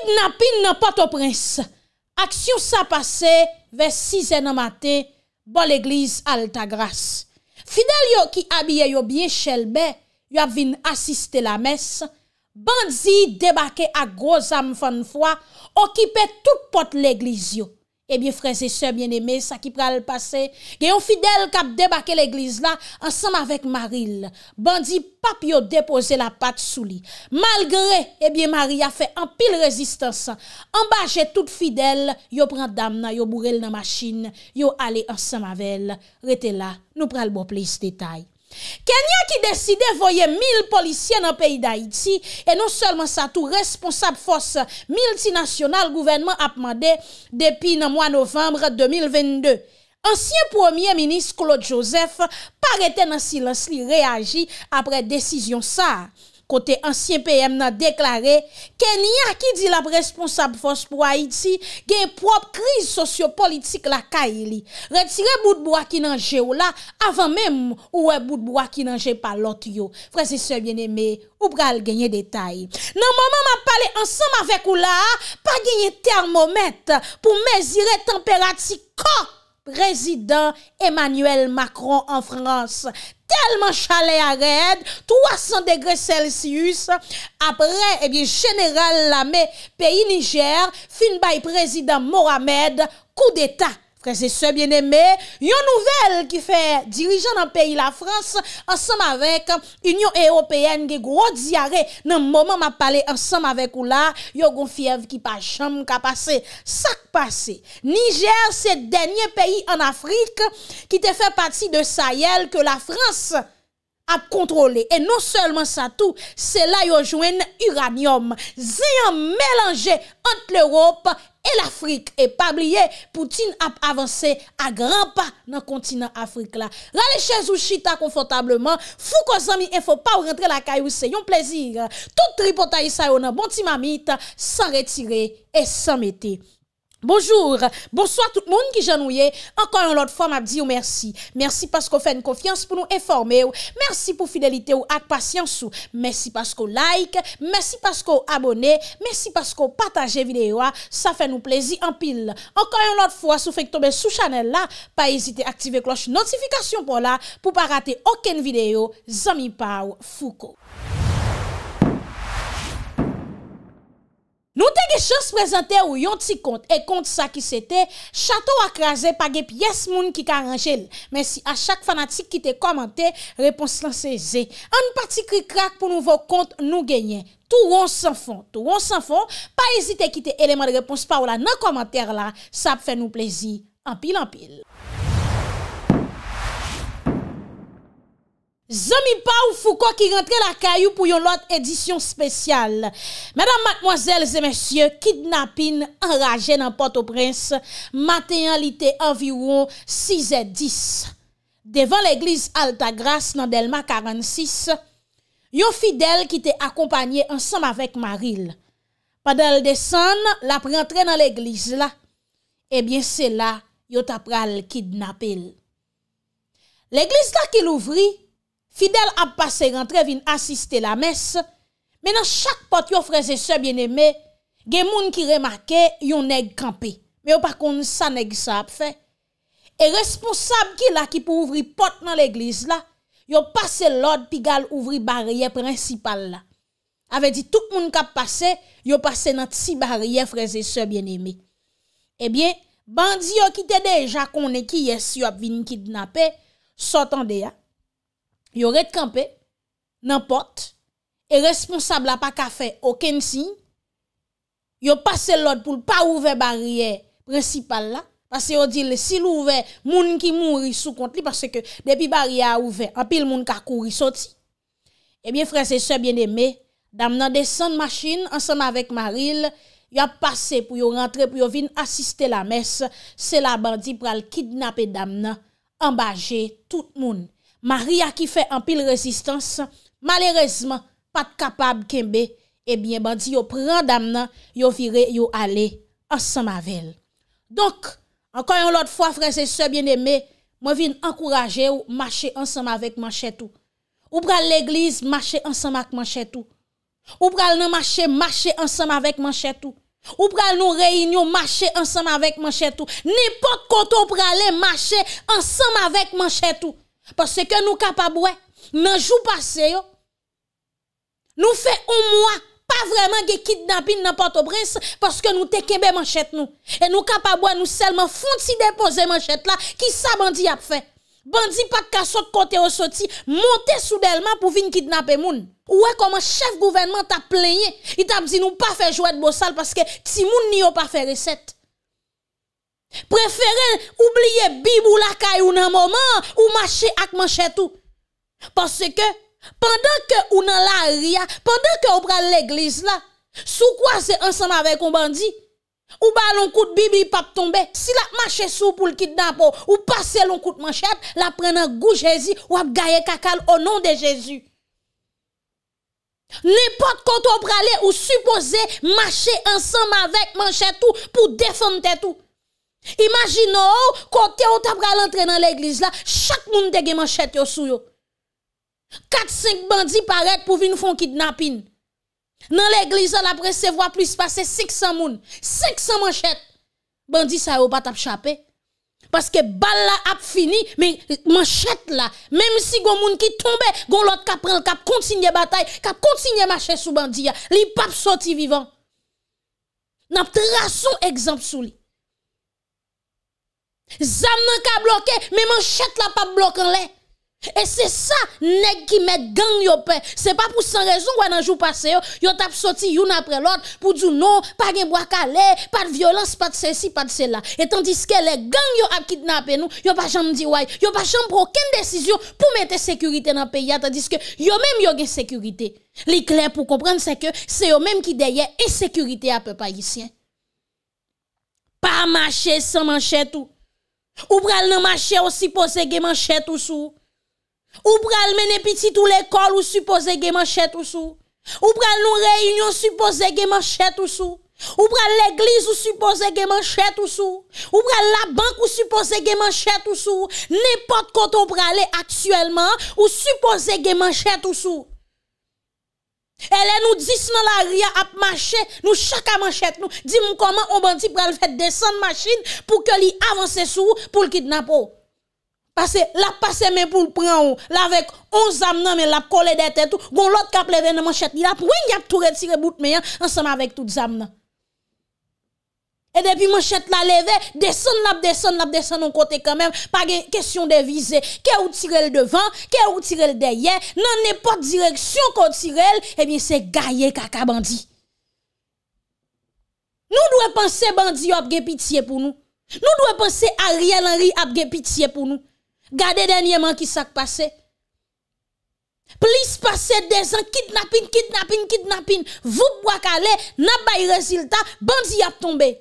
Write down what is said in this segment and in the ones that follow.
Idnapin nan pato pres, ak syo sa pase ve 6 eno mate bon l'eglize alta grase. Fidel yo ki abye yo bie chelbe, yo avin asiste la mes, bandzi debake ak groz am fan fwa, okipe tout pot l'eglize yo. Ebyen eh freze se, bien eme, sa ki pral pase. Gen yon fidel kap debake l'eglise la, ansanm avek Maril. Bandi pap yo depose la pat sou li. Malgre, ebyen Maril a fe anpil rezistansan. Anbaje tout fidel, yo pran dam nan, yo mourel nan machine, yo ale ansanm avel. Rete la, nou pral bo ple is detay. Kenya ki deside voye 1000 polisyen nan peyi d'Haiti e non selman sa tou responsab fos multinasyonal gouvenman apmande depi nan mwa novembre 2022. Ansyen premier minis Claude Joseph parete nan silens li reagi apre desisyon sa. Kote ansyen PM nan deklare ke niya ki di la responsab fos pou Haiti gen prop kriz sosyo-politik la ka ili. Retire bout bwa ki nan jè ou la avan mem ou wè bout bwa ki nan jè pa lot yo. Fransise bien eme ou pral genye detay. Nan maman ma pale ansam avek ou la pa genye termomet pou mezire temperati ko prezident Emmanuel Macron an Fransi. tellement chalet à raide, 300 degrés Celsius. Après, eh bien, général Lamé, pays Niger, fin by président Mohamed, coup d'État Prese se bien eme, yon nouvel ki fe dirijan nan peyi la Frans ansam avek Union Européenne ge gro diare nan mouman ma pale ansam avek ou la yon gonfiev ki pa chanm ka pase, sak pase. Niger se denye peyi an Afrik ki te fe pati de sayel ke la Frans ap kontrole. E non selman sa tou, se la yojwen uranium. Zeyan melange ant l'Europe, El Afrik e pabliye pou tin ap avanse a gran pa nan kontinant Afrik la. Rale chèz ou chita konfotableman. Fou kon zami en fò pa ou rentre la kayou se yon plezir. Tout ripota yi sa yon nan bonti mami ita san retire e san meti. Bonjour, bonsoit tout moun ki janouye, ankan yon lot fwa m ap di ou mersi. Mersi pasko fè n konfians pou nou eforme ou, mersi pou fidelite ou ak pasyans ou. Mersi pasko like, mersi pasko abone, mersi pasko pataje videyo a, sa fè nou plezi an pil. Ankan yon lot fwa sou fè k tombe sou chanel la, pa ezite aktive kloche notifikasyon pou la, pou pa rate oken videyo, zami pa ou fuko. Nou te ge chos prezante ou yon ti kont E kont sa ki se te Chato akraze pa ge piyes moun ki karanjel Men si a chak fanatik ki te komante Repons lan se ze An pati ki krak pou nou vo kont nou genyen Tou wons san fon Tou wons san fon Pa ezite ki te eleman repons pa ou la nan komante la Sa pe fe nou plezi Ampil ampil Zomi pa ou fou kwa ki rentre la kayou pou yon lot edisyon spesyal. Madame, mademoiselles et messieurs, kidnapine enraje nan Port-au-Prince, maten yon litè environ 6 et 10. Devan l'Eglise Altagrasse nan Delma 46, yon fidèle ki te akompagné ansam avèk Maril. Padèl desan, la prentre nan l'Eglise la, ebyen eh se la, yon tapra l'kidnapil. L'Eglise la ki l'ouvri, Fidel ap pase rentre vin asiste la mes, menan chak pot yo freze se bieneme, gen moun ki remarke, yon neg kampe. Men yo par kon sa neg sa ap fe. E responsab ki la ki pou ouvri pot nan l'eglise la, yo pase lod pi gal ouvri barye prensipal la. Ave di tout moun kap pase, yo pase nan ti barye freze se bieneme. Ebyen, eh bandi yo ki te deja konen ki yes yo ap vin kidnapè, sotande ya. Yo ret kampe, nanpote, e responsable a pa kafe o ken si, yo pase lode pou l pa ouve bariye prensipal la, pase yo dile, si l ouve, moun ki moun risou kont li, parce ke depi bariye a ouve, anpil moun ka kou risoti. Ebyen eh frese, se bien eme, dam nan desan machin, ansan avèk maril, yo pase pou yo rentre, pou yo vin asiste la mes, se la bandi pral kidnapè dam nan, ambaje tout moun. Maria qui fait en pile résistance, malheureusement, pas capable kembe, eh bien, bandi yo prend dame yo virez, yo allez ensemble avec Donc, encore une autre fois, frères et sœurs bien aimé, moi viens encourager ou marcher ensemble avec manchette ou. Ou pral l'église, marcher ensemble avec manchetou. ou. Ou pral nous marcher, marcher ensemble avec manchetou. ou. Ou pral nous réunion, marcher ensemble avec manchette ou. N'importe quand vous pral marcher ensemble avec manchetou. Parce que nous capables, dans le jour passé, nous fait un mois, pas vraiment de kidnapping dans Port-au-Prince, parce que nous te kembe manchette nous. Et nous capables, nous seulement font déposer manchette là, qui ça bandit a fait? Bandi pas de le côté au sorti, monter soudainement pour venir kidnapper moun. Ouais, comment chef gouvernement t'a plaigné, il t'a dit nous pas faire jouer de bossal parce que si moun n'y a pas fait recette. Préférez oublier Bibou la caille ou un moment ou marcher avec manchette tout. Parce que pendant que ou nan la ria, pendant que ou pral l'église là, sous quoi c'est ensemble avec un bandit ou ballon coup de bibi pas tomber si la marche sous pour le kidnapper ou passer l'on coup de manchette la prenant goût Jésus ou ap gaye kakal au nom de Jésus N'importe quand on pralé ou supposé marcher ensemble avec manchette tout pour défendre tout imaginez côté on t'a entrer dans l'église là, chaque monde te manchette yo sou yo. 4-5 bandits paraissent pour venir faire kidnapping. Dans l'église là, après se plus passer 600 moun, 500 manchettes. Bandits ça sont pas t'a Parce que balle là a fini, mais manchette là, même si les gens qui tombe, gon l'autre qui prend cap continue bataille, continué continue marcher sous bandit, li pas sorti vivant. N'a un exemple sous lui. Zam nan ka bloke, mais manchette la pa en le. Et c'est ça, nèg qui met gang yo pe. C'est pas pour sans raison, ou dans jou passe yo, yo tap sorti youn après l'autre, pour dire non, pas gen bois calé, pas de violence, pas de ceci, pas de cela. Et tandis que les gangs yo a kidnappé nous, yo pas jamb di way, yo pas pris aucune décision pour mettre sécurité dans le pays, tandis que yo même yo gen sécurité. Li pour comprendre, c'est que c'est eux même qui derrière insécurité à peu pas ici. Pas marcher sans manchette tout. Oupra al nan mache, oupgovlemanche toutsou Oupra al menepiti tou lekol, ouffrovlemanche toutsou Oupra al nan reyunion, ouffrovlemanche toutsou Oupra al leklis, ouffrovlemanche toutsou Oupra al la bank, ouffrovlemanche toutsou Ne port koti opra le aktuelman, ouffrovlemanche toutsou E le nou dis nan la ria ap mache, nou chaka manchet nou, di mou koman obanti pral fèt desan machine pou ke li avanse sou pou l'kidnap ou. Pase, la passe men pou l'pran ou, la vek on zam nan men la kole dete tou, goun lot kap leve nan manchet ni la pou weng yap tou retire bout men yan ansama vek tout zam nan. Et depuis mon chèque la levé, descend la descend la descend on côté quand même, pas question de viser. Que ou tirer le devant, que ou tirer le derrière, dans n'importe direction qu'on tire, eh bien c'est gaillé kaka Bandi. Nous devons penser bandit a pitié pour nous. Nous devons penser Ariel Henry a pitié pour nous. Gardez dernièrement qui s'est passé. Plus kidnapping kidnapping kidnapping, vous Vous vous vout pas pas résultat. bandi a tombé.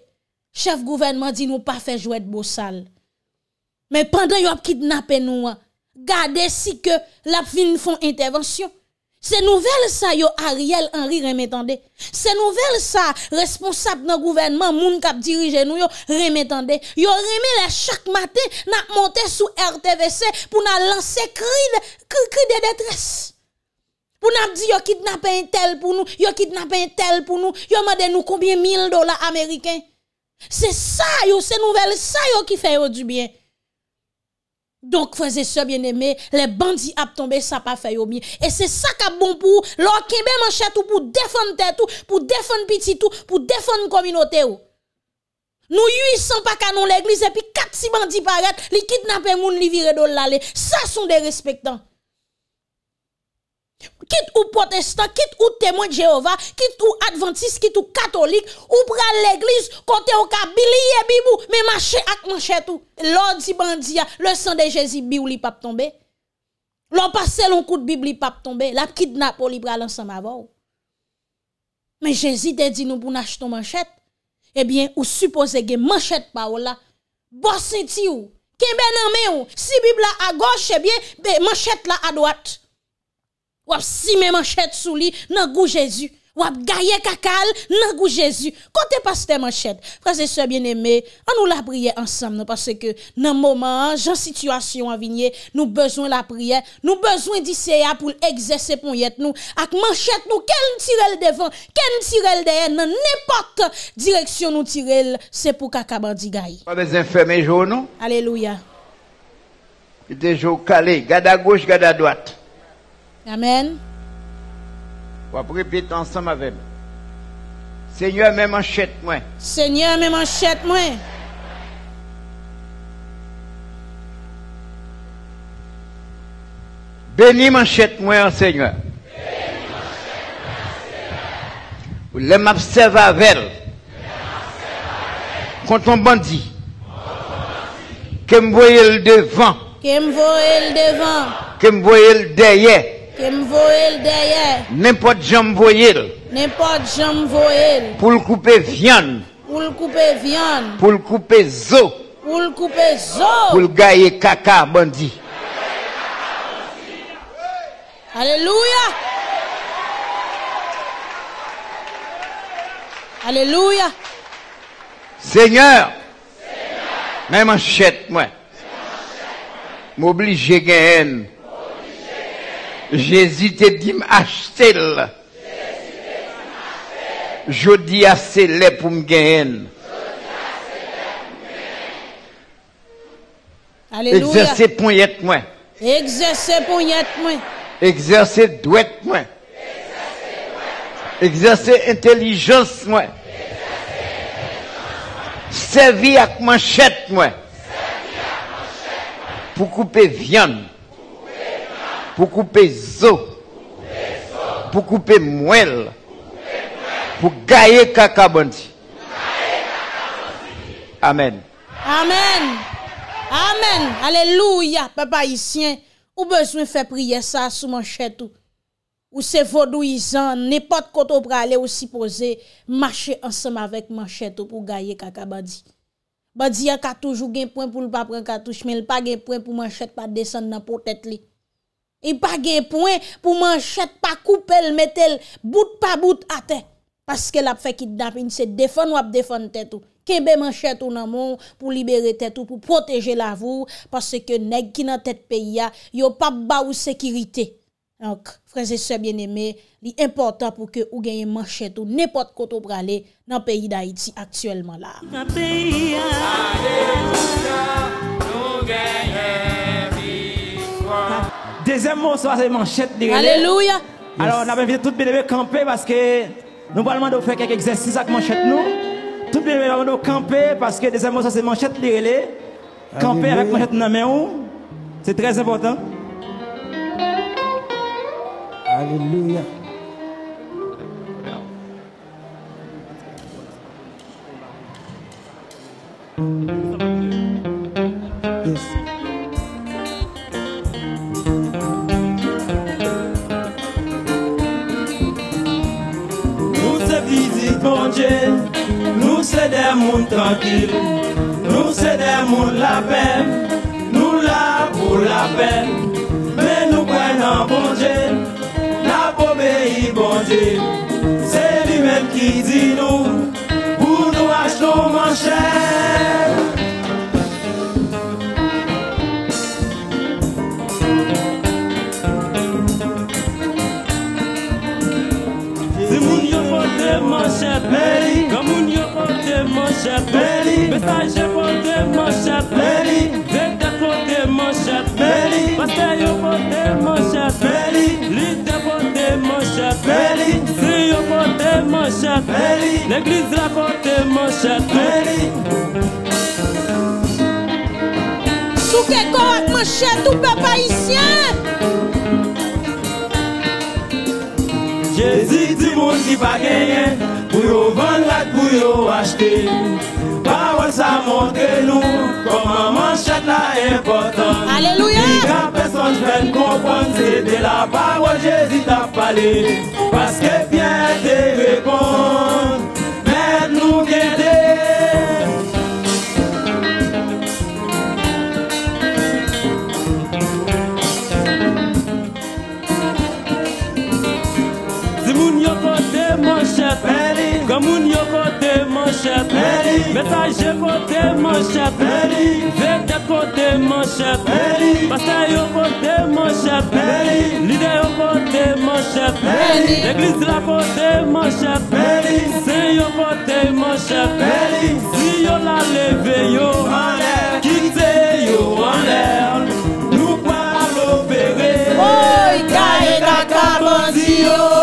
Chef gouvenman di nou pa fe jwet bo sal. Men pandan yo ap kidnapen nou an. Gade si ke lap vin fon intervensyon. Se nouvel sa yo Ariel Henry remetande. Se nouvel sa responsap nan gouvenman moun kap dirije nou yo remetande. Yo reme la chak mate na monte sou RTVC pou na lanse kri de detres. Pou na di yo kidnapen tel pou nou. Yo kidnapen tel pou nou. Yo maden nou koubyen mil dola Ameriken. C'est ça, ces nouvelles, ça qui fait du bien. Donc, frères et sœurs bien-aimés, les bandits a tombé, ça pas fait au bien. Et c'est ça qui est bon pour vous. kembe manchette tout pour défendre tout, pour défendre petit tout, pour défendre communauté Nous 800 pas canon l'église et puis 4 bandits paraît, les kidnapper mon li de Ça sont des respectants quitte ou protestant, quitte ou témoin de Jéhovah, quitte ou adventiste, quitte ou catholique, ou pral l'église, côté au kabilie bibou, mais marcher avec manchette tout. dit, bandia, le sang de Jésus bi ou li pap tomber. L'on passe l'on coup de Bible, pas pap La kidnappe ou li pral ensemble avant. Mais Jésus te dit nous pour acheter manchette. Eh bien, ou supposé que manchette pa ou là, bossenti ou, kembe ou, si Bible à gauche, eh bien, manchette la à droite. wap si me manchet sou li, nan gou jesu, wap gaye kakal, nan gou jesu, kote pas te manchet, prese se bien eme, an nou la priye ansam, nan moman, jan situasyon avinye, nou bezon la priye, nou bezon disye ya pou l'egzese pou yet nou, ak manchet nou, ken tirel devan, ken tirel deye, nan nepot direksyon nou tirel, se pou kakabandi gaye. Wabezen fe me jou nou, aleluya, de jou kale, gada gouj, gada dwat, Amen. On va répéter ensemble avec moi. Seigneur, même manchette moi. Seigneur, même manchette moi. Bénis manchette moi, Seigneur. Laisse-moi m'observe avec contre un bandit. Que me voyez le devant. Que me voyez le devant. Que me voyez le derrière. N'importe jam voyel. N'importe jam voyel. Pour le couper viande. Pour le couper viande. Pour le couper zo. Pour le couper zo. Pour le gailler caca bandit. Alléluia. Alléluia. Seigneur. Même chèque, moi. M'oblige gagne. Jésus te dit m'acheter. Je dis à là pour me gagner. Alléluia. Exercez poignette moi. Exercez poignette moi. Exercez douette moi. Exercez intelligence moi. servir avec manchette moi. Pour couper viande pour couper zo, pour couper moelle, pour gagner kakabandi. Amen. Amen. Amen. Alléluia, papa haïtien. Ou besoin de faire prier ça sous manchette. ou, Ou c'est vaudouisant, n'importe quoi pour aller aussi poser, marcher ensemble avec manchette pour gagner kakabandi. Bandi a toujours point pour le pas prendre cartouche, mais le pas un point pour manchette pas descendre dans la tête. E pa gen point pou manchet pa koupe el metel bout pa bout ate Paske la fekidap in se defon wap defon tetou Ken be manchet ou nan moun pou libere tetou, pou proteje lavou Pase ke neg ki nan tet peyi ya, yo pa ba ou sekirite Donc, freze se bieneme, li importan pou ke ou genye manchet ou Nepot koto prale nan peyi da iti aktuelman la deuxième morceau, c'est manchette Alléluia. Alors, on a vu tout le à camper parce que nous allons demander faire quelques exercices avec manchette nous. Tout les camper parce que deuxième ça c'est manchette de relais. Camper avec manchette dans oh. c'est très important. Alléluia. Nou se demoun tranquil Nou se demoun la pen Nou la pou bon la pen Men nou kwen nan bonje La pou beyi bonje Se li men ki di nou Pou nou achdo man chè Beli Bestay jè pote mò chè Beli Vè dè pote mò chè Beli Pastè yò pote mò chè Beli Lè dè pote mò chè Beli Frè yò pote mò chè Beli Lè glis la pote mò chè Beli Sou ke kò ak mò chè Toupè pa isyè Jésus dit monde qui pas gagné pour vendre la pour acheter. acheter parole ça montre nous comment manchette là important alléluia Il a personne vient comprendre de la parole Jésus t'a parlé parce que Pierre te répond Mè sajè kote mè chèpè Vè kè kote mè chèpè Passe yon kote mè chèpè Lide yon kote mè chèpè Lè glis la kote mè chèpè Sè yon kote mè chèpè Si yon la leve yon anè Kite yon anè Nou pa lo pere Oye, ka e da kabanzi yo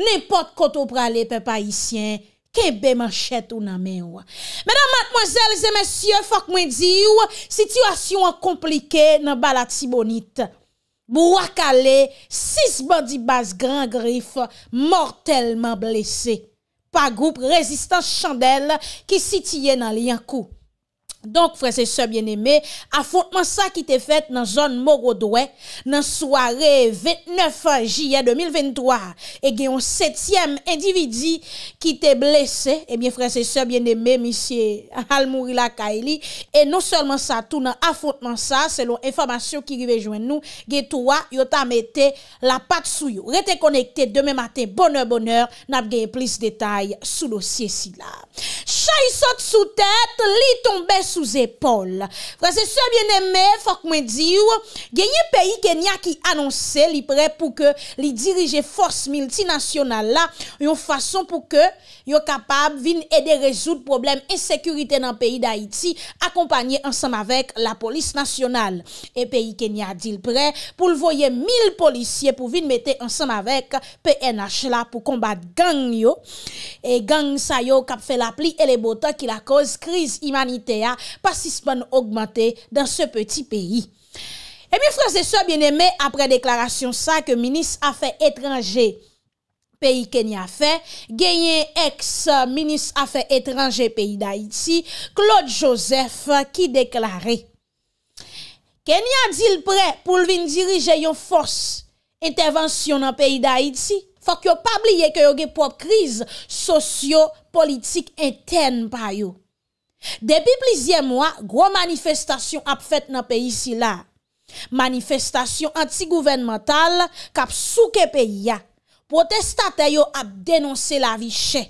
Nè pot koto prale pe pa isyen, kebe man chet ou nan men ou. Mèdam matmozèl, zè mèsyè, fòk mwen di ou, sityasyon an komplike nan balat si bonit. Bou wak ale, sis bandi bas gran grif, mortelman blese. Pagoup, rezistans chandel, ki sitye nan li an kou. Donk frese se bien eme Afontman sa ki te fet nan zon moro dwe Nan soare 29 Jiyan 2023 E gen yon setyem individi Ki te blese E bien frese se bien eme Misiye Halmourila Kaeli E non selman sa tou nan afontman sa Selon informasyon ki rive jwen nou Gen touwa yot amete la pat sou yo Rete konekte demen maten boner boner Nap gen plis detay Sou dosye si la Chay sot sou tete Li tombe sou sou zepol. Frase sou a bien eme, fok mwen diyo, genye peyi Kenya ki anonse li pre pou ke li dirije force milti nasyonal la, yon fason pou ke yo kapab vin ede rezout problem e sekurite nan peyi Daiti, akompanyen ansam avek la polis nasyonal e peyi Kenya dil pre pou lvoye mil polisye pou vin mette ansam avek PNH la pou kombat gang yo e gang sa yo kap fe la pli e le botak ki la koz kriz imanite ya pasispon augmente dan se petit peyi. E mi franse so bieneme apre deklarasyon sa ke minis a fe etranje peyi Kenya fe, genyen ex-minis a fe etranje peyi da Iti, Claude Joseph ki deklare, Kenya di lpre pou lvin dirije yon fos intervensyon nan peyi da Iti, fok yo pabli ye ke yo ge pop kriz sosyo-politik enten payo. Depi plizye mwa, gro manifestasyon ap fèt nan peyi si la. Manifestasyon anti-gouvernmental kap souke peyi ya. Protestatè yo ap denonsè la vi chè.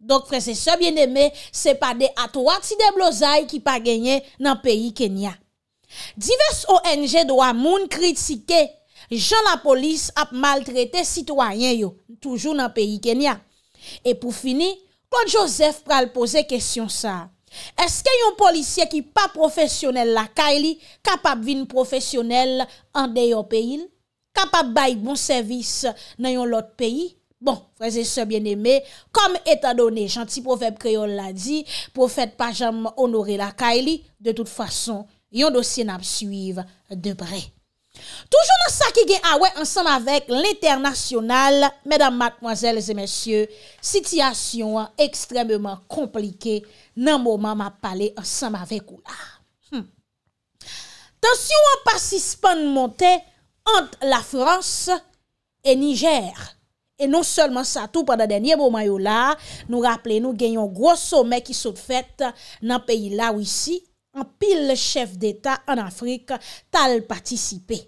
Donk prese sebyen demè, se pa de atou ati de blozay ki pa genye nan peyi kenya. Divers ONG do a moun kritike, jan la polis ap maltrete sitwanyen yo, toujou nan peyi kenya. E pou fini, kon Josef pral pose kesyon sa a. Eske yon polisye ki pa profesyonel lakay li, kapap vin profesyonel an de yon peyin? Kapap bay bon servis nan yon lot peyi? Bon, freze se bien eme, kom etadone, janti profep kreyon la di, profet pajam onore lakay li, de tout fason, yon dosye nap suive de brey. Toujou nan sa ki gen awe ansam ah avek l'internasyonal, medan matmwazèles e mèsyè, sityasyon an ekstremèman komplike nan mouman ma pale ansam avek ou la. Tansyon an pasispan mante ant la Frans e Niger. E non solman sa tou padan denye mouman ou la, nou rappele nou genyon gros somè ki sot fèt nan peyi la ou isi, an pil chef d'Etat an Afrik tal patisipe.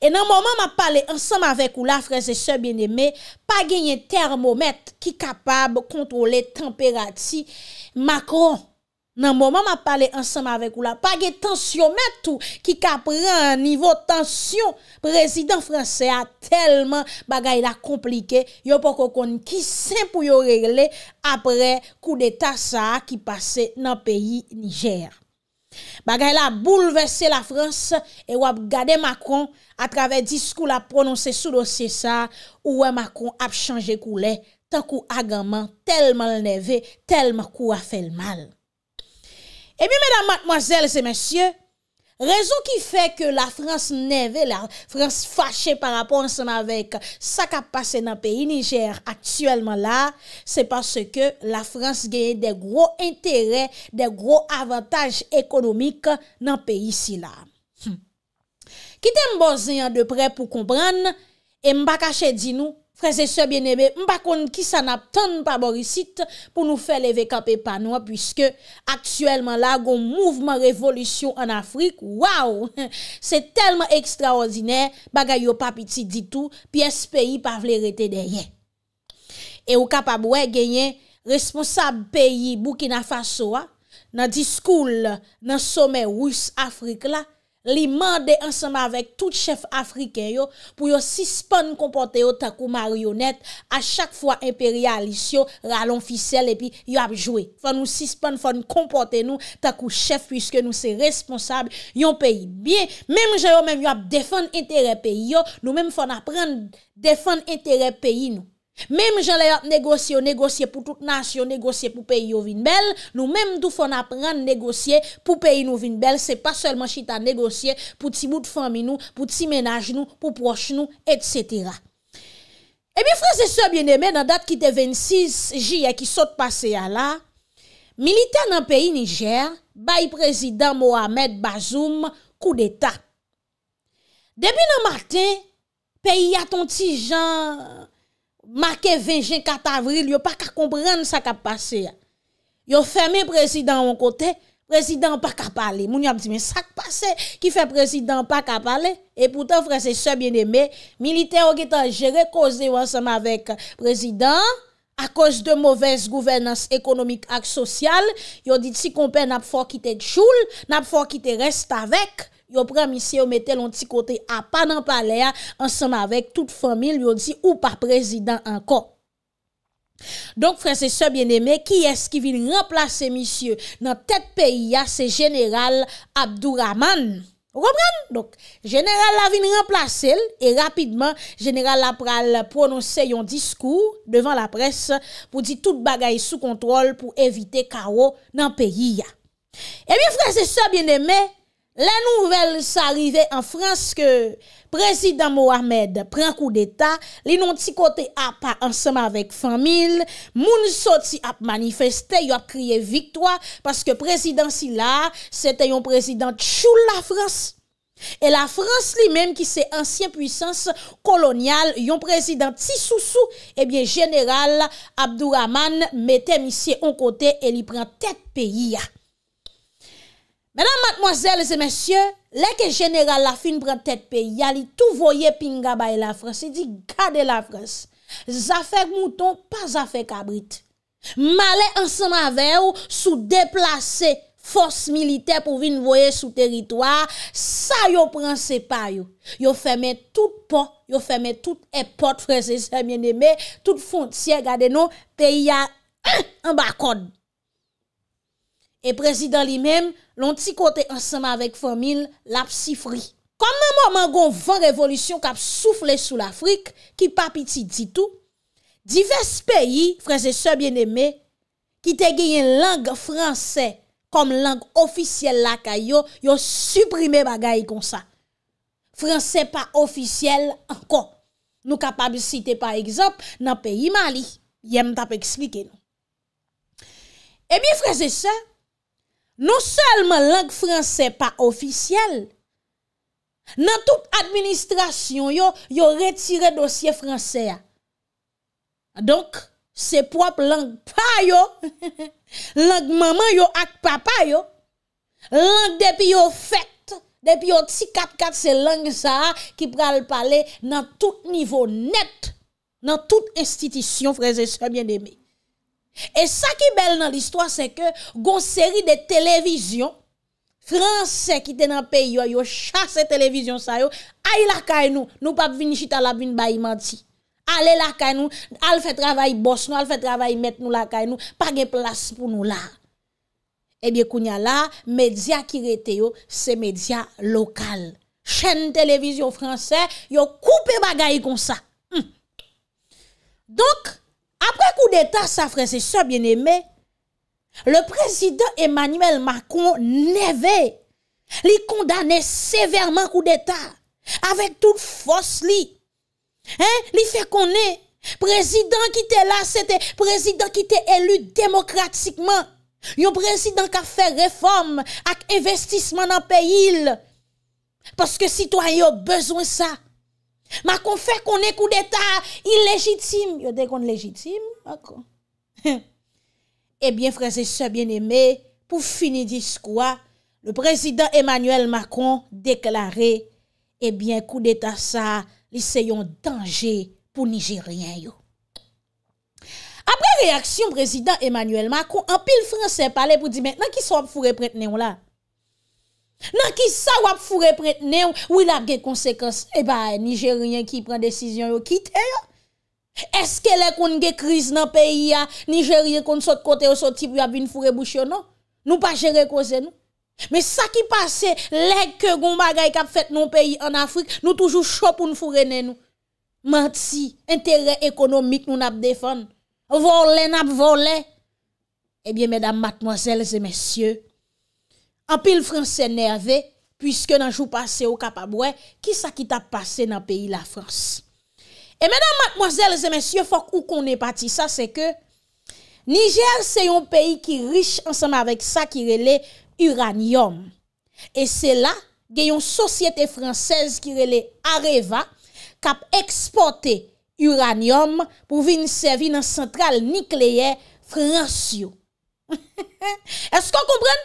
E nan mouman ma pale ansanm avek ou la, freze se biene me, pa genye termomet ki kapab kontrole temperati Macron. Nan mouman ma pale ansanm avek ou la, pa genye tensyomet ou ki kapre an nivou tensyon prezident franse a telman bagay la komplike, yo poko kon ki sempou yo regle apre kou de tasa ki pase nan peyi Niger. Bagay la bouleverse la Frans e wap gade makon atrave dis kou la prononse sou dosye sa ou wap makon ap chanje kou le tan kou agaman telman le neve telman kou a fe l mal. E mi mèdam matmoazel se mèsyè. Rezon ki fè ke la Frans neve la, Frans fache par rapport anseman vek sa ka pase nan peyi Niger aktuelman la, se passe ke la Frans genye de gro interè, de gro avantaj ekonomik nan peyi si la. Kitè mbo zè yon depre pou kompran, e mba kache di nou, Fransese bienebe, mbakon ki sa nap ton paborisit pou nou fe leve kape panwa pwiske aktuelman la goun mouvman revolisyon an Afrik, waw! Se telman ekstraordinè, bagay yo papiti ditou, pi es peyi pa vle rete denye. E waka pa bwe genye, responsab peyi bou ki na faso a, nan diskoul nan some wous Afrik la, Li mande ansama vek tout chef Afriken yo pou yo sispan kompote yo takou marionet a chak fwa imperialis yo, ralon fisel epi yo ap jwe. Fwa nou sispan, fwa nou kompote nou takou chef pwiske nou se responsable yon peyi biye. Mèm jou yo mèm yo ap defan intere peyi yo, nou mèm fwa napren defan intere peyi nou. Mem jale yo negosye, yo negosye pou tout nasye, yo negosye pou peyi yo vinbel. Nou mem dou fon apren negosye pou peyi nou vinbel. Se pa selman chita negosye pou ti mout fami nou, pou ti menaj nou, pou proche nou, et cetera. E eh mi franse sou bien eme nan dat ki te 26 jye ki sot pase ya la. Milite nan peyi Niger, bayi prezident Mohamed Bazoum kou deta. Depi nan maten, peyi yaton ti jan... Ma ke vejen kat avril, yo pa ka komprende sa ka pase. Yo fèmè prezidant an kote, prezidant pa ka pale. Moun yo ap di men, sa ka pase ki fè prezidant pa ka pale? E poutan prezidant se bien eme, milite ou getan jere koze wansama vek prezidant, a koz de mouvez gouvenans ekonomik ak sosyal, yo dit si kompè nap fò ki te tchoul, nap fò ki te reste avek, yo pre misye yo mette lonti kote a pa nan palea ansam avek tout fomil yo di ou pa prezidan anko donk frese se bieneme ki eski vin remplace misye nan tet peyi ya se general Abdou Rahman general la vin remplace el e rapidman general la pral prononse yon diskou devan la pres pou di tout bagay sou kontrol pou evite kawo nan peyi ya e eh mi frese se bieneme La nouvel sa arrive an Frans ke prezidant Mohamed pren kou d'eta, li nou ti kote ap ansem avèk famil, moun sou ti ap manifeste, yo ap kriye viktwa, paske prezidant si la, se te yon prezidant chou la Frans. E la Frans li menm ki se ansyen pwisans kolonyal, yon prezidant ti sou sou, ebyen eh general Abdou Rahman, metem isye an kote e li pren tet peyi ya. Mè nan matmozèles e mèsyè, lè ke jenèral la fin prè tèt pe, yali tou voye pinga baye la Frans, se di gade la Frans, zafèk mouton, pa zafèk abrit. Malè ansan avè ou, sou deplase fòs milité pou vin voye sou teritoar, sa yo pransè pa yo, yo fèmè tout pot, yo fèmè tout epot Frans, se di gade la frans, se di gade la frans, se di gade la frans, E prezidant li mem, lonti kote ansama vek fomil, la psifri. Kom nan mouman goun 20 revolisyon kap soufle sou l'Afrik, ki pa piti ditou, divers peyi, freze se bien eme, ki te gen yon lang franse kom lang ofisyel la ka yo, yo suprime bagay kon sa. Franse pa ofisyel ankon. Nou kapab si te pa egzop nan peyi mali. Yem tap eksplike nou. E eh mi freze se, Non selman lang fransè pa ofisyel, nan tout administrasyon yo, yo retire dosye fransè a. Donk, se prop lang pa yo, lang maman yo ak papa yo, lang depi yo fèt, depi yo tsi kat kat se lang sa a ki pral pale nan tout nivou net, nan tout institisyon freze sebyen demik. E sa ki bel nan l'istwa se ke Gon seri de televizyon Fransè ki te nan peyi yo Yo chase televizyon sa yo Ay lakay nou Nou pap vin chita lab vin bayi manti Ale lakay nou Al fe travay bos nou Al fe travay met nou lakay nou Page plas pou nou la Ebyè kounya la Medya eh ki rete yo Se media lokal Chene televizyon fransè Yo koupe bagay kon sa hmm. Donk apre kou d'Etat sa frese se bien eme, le prezident Emmanuel Macron neve, li kondane severman kou d'Etat, avek tout fos li, li fe konen, prezident ki te la, prezident ki te elu demokratikman, yon prezident ka fe reform ak investisman nan peyil, paske sitwayo bezwen sa, Macron fè konè kou d'Etat illégitime, yo dè kon légitime, ebyen fransè se bien emè, pou fini dis kwa, le prezident Emmanuel Macron deklare, ebyen eh kou d'Etat sa li se yon dange pou nije ryen yo. Apre reaksyon prezident Emmanuel Macron, an pil fransè pale pou di men, nan ki so ap fure pretene ou la? Nan ki sa wap fure pretene ou Ou il ap ge konsekans E ba nijeryen ki pren desisyon yo kite yo Eske le kon ge kriz nan peyi ya Nijeryen kon sot kote ou sot tip Yo ap bin fure boucho no Nou pa jere kozen non? Me sa ki pase Lek ke goumba gay kap fet nan peyi an Afrik Nou toujou chop ou n fure nen nou Mati, entere ekonomik nou nap defan Volen ap volen E biye medam matmozel Se mesye apil franse nerve, pwiske nan jou pase ou kapabwe, ki sa ki ta pase nan peyi la franse. E menan matmozèl, zè mensyo, fok ou konè pati sa, se ke Niger se yon peyi ki rich ansama avèk sa ki rele uranium. E se la, gen yon sosyete fransez ki rele Areva, kap eksporte uranium pou vin servi nan sentral nikleye fransyo. Esko komprenn?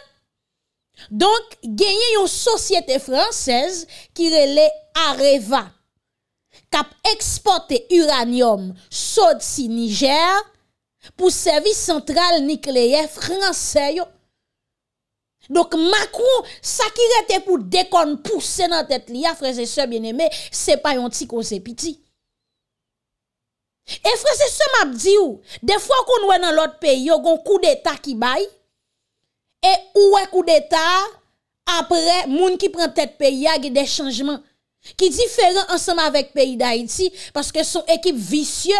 Donk genye yon sosyete fransez ki rele areva kap eksporte uranium sot si Niger pou servis sentral nikleye franse yo. Donk Macron sa ki rete pou dekon pousse nan tet li ya, ah, freze se bieneme, se pa yon ti kon se piti. E freze se map di yo, defwa kon wè nan lot pe yo, yon kon kou de ta ki baye, E ouwe kou d'Etat apre moun ki pren tet pe ya ge de chanjman. Ki diferan ansanm avèk peyi d'Haïti paske son ekip visye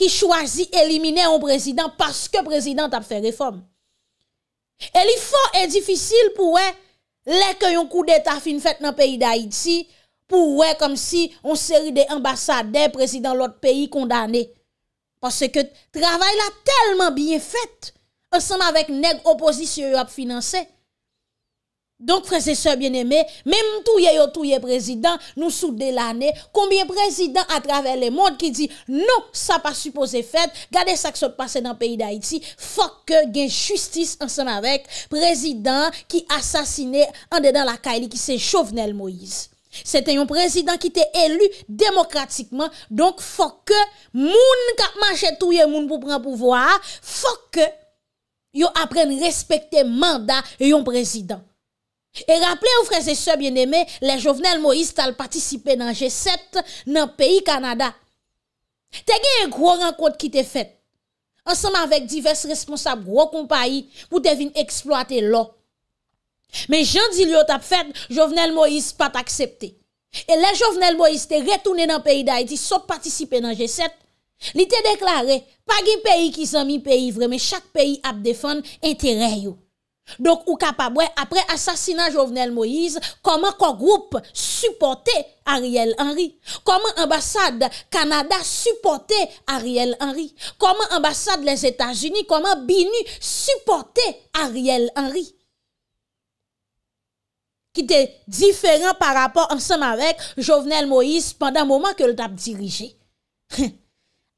ki chwazi elimine an prezident paske prezident ap fè reform. Elifon e difisil pouwe leke yon kou d'Etat fin fèt nan peyi d'Haïti pouwe kom si on seri de ambasade prezident lot peyi kondane. Paske travay la telman bien fèt. ansan avèk neg oposi si yo yo ap finanse. Donk freze se bien eme, mem touye yo touye prezident, nou sou de lanè, kombye prezident a traver le non, moun ki di, nou sa pa suppose fèd, gade sa kso te pase nan peyi da iti, fòk gen justice ansan avèk, prezident ki asasine, an de dan la kaili ki se chovnel Moïse. Se te yon prezident ki te elu demokratikman, donk fòk moun ka manche touye moun pou pran pouvoar, fòk moun, Yo apren respekte mandat e yon prezident. E rappele ou freze se bieneme, le jovenel Moïse tal patisipe nan G7 nan peyi Kanada. Te gen yon gro renkote ki te fet. Ansem avèk divers responsab gro kompayi pou te vin eksploate lo. Men jan di lyot ap fet, jovenel Moïse pat aksepte. E le jovenel Moïse te retounen nan peyi Daidi so patisipe nan G7. Li te deklare, pa gen peyi ki san mi peyi vremen, chak peyi ap defon entereyo. Donk ou kapabwe, apre asasina Jovenel Moïse, koman kongroupe supporte Ariel Henry? Koman ambasade Kanada supporte Ariel Henry? Koman ambasade les Etats-Unis, koman binu supporte Ariel Henry? Ki te diferent par rapport ansenm avek Jovenel Moïse pandan mouman ke l tap dirije. Heh!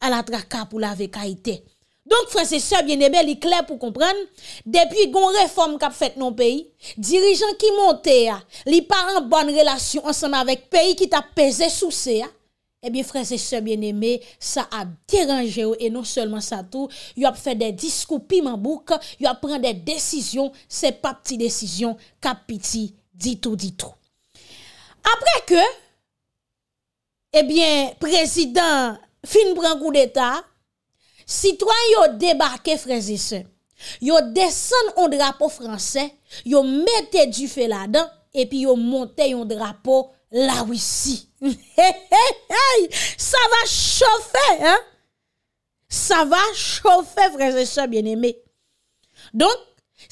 a la traka pou la veka ite. Donk, franse se, bien eme, li kler pou komprende, depi gon reform kap fet non peyi, dirijan ki monte ya, li pa an ban relasyon anseman vek peyi ki ta peze sou se ya, ebyen franse se, bien eme, sa ap deranje yo, e non selman sa tou, yo ap fet de diskou pi mambouk, yo ap pren de desisyon, se pa pti desisyon, kap piti, di tou, di tou. Apre ke, ebyen, ebyen, prezident, fin prend coup d'état citoyen yo débarqué frères et sœurs yo descend un drapeau français yo mettez du feu là-dedans et puis yo montez un drapeau là-haut ça va chauffer hein ça va chauffer frères et sœurs bien aimé. donc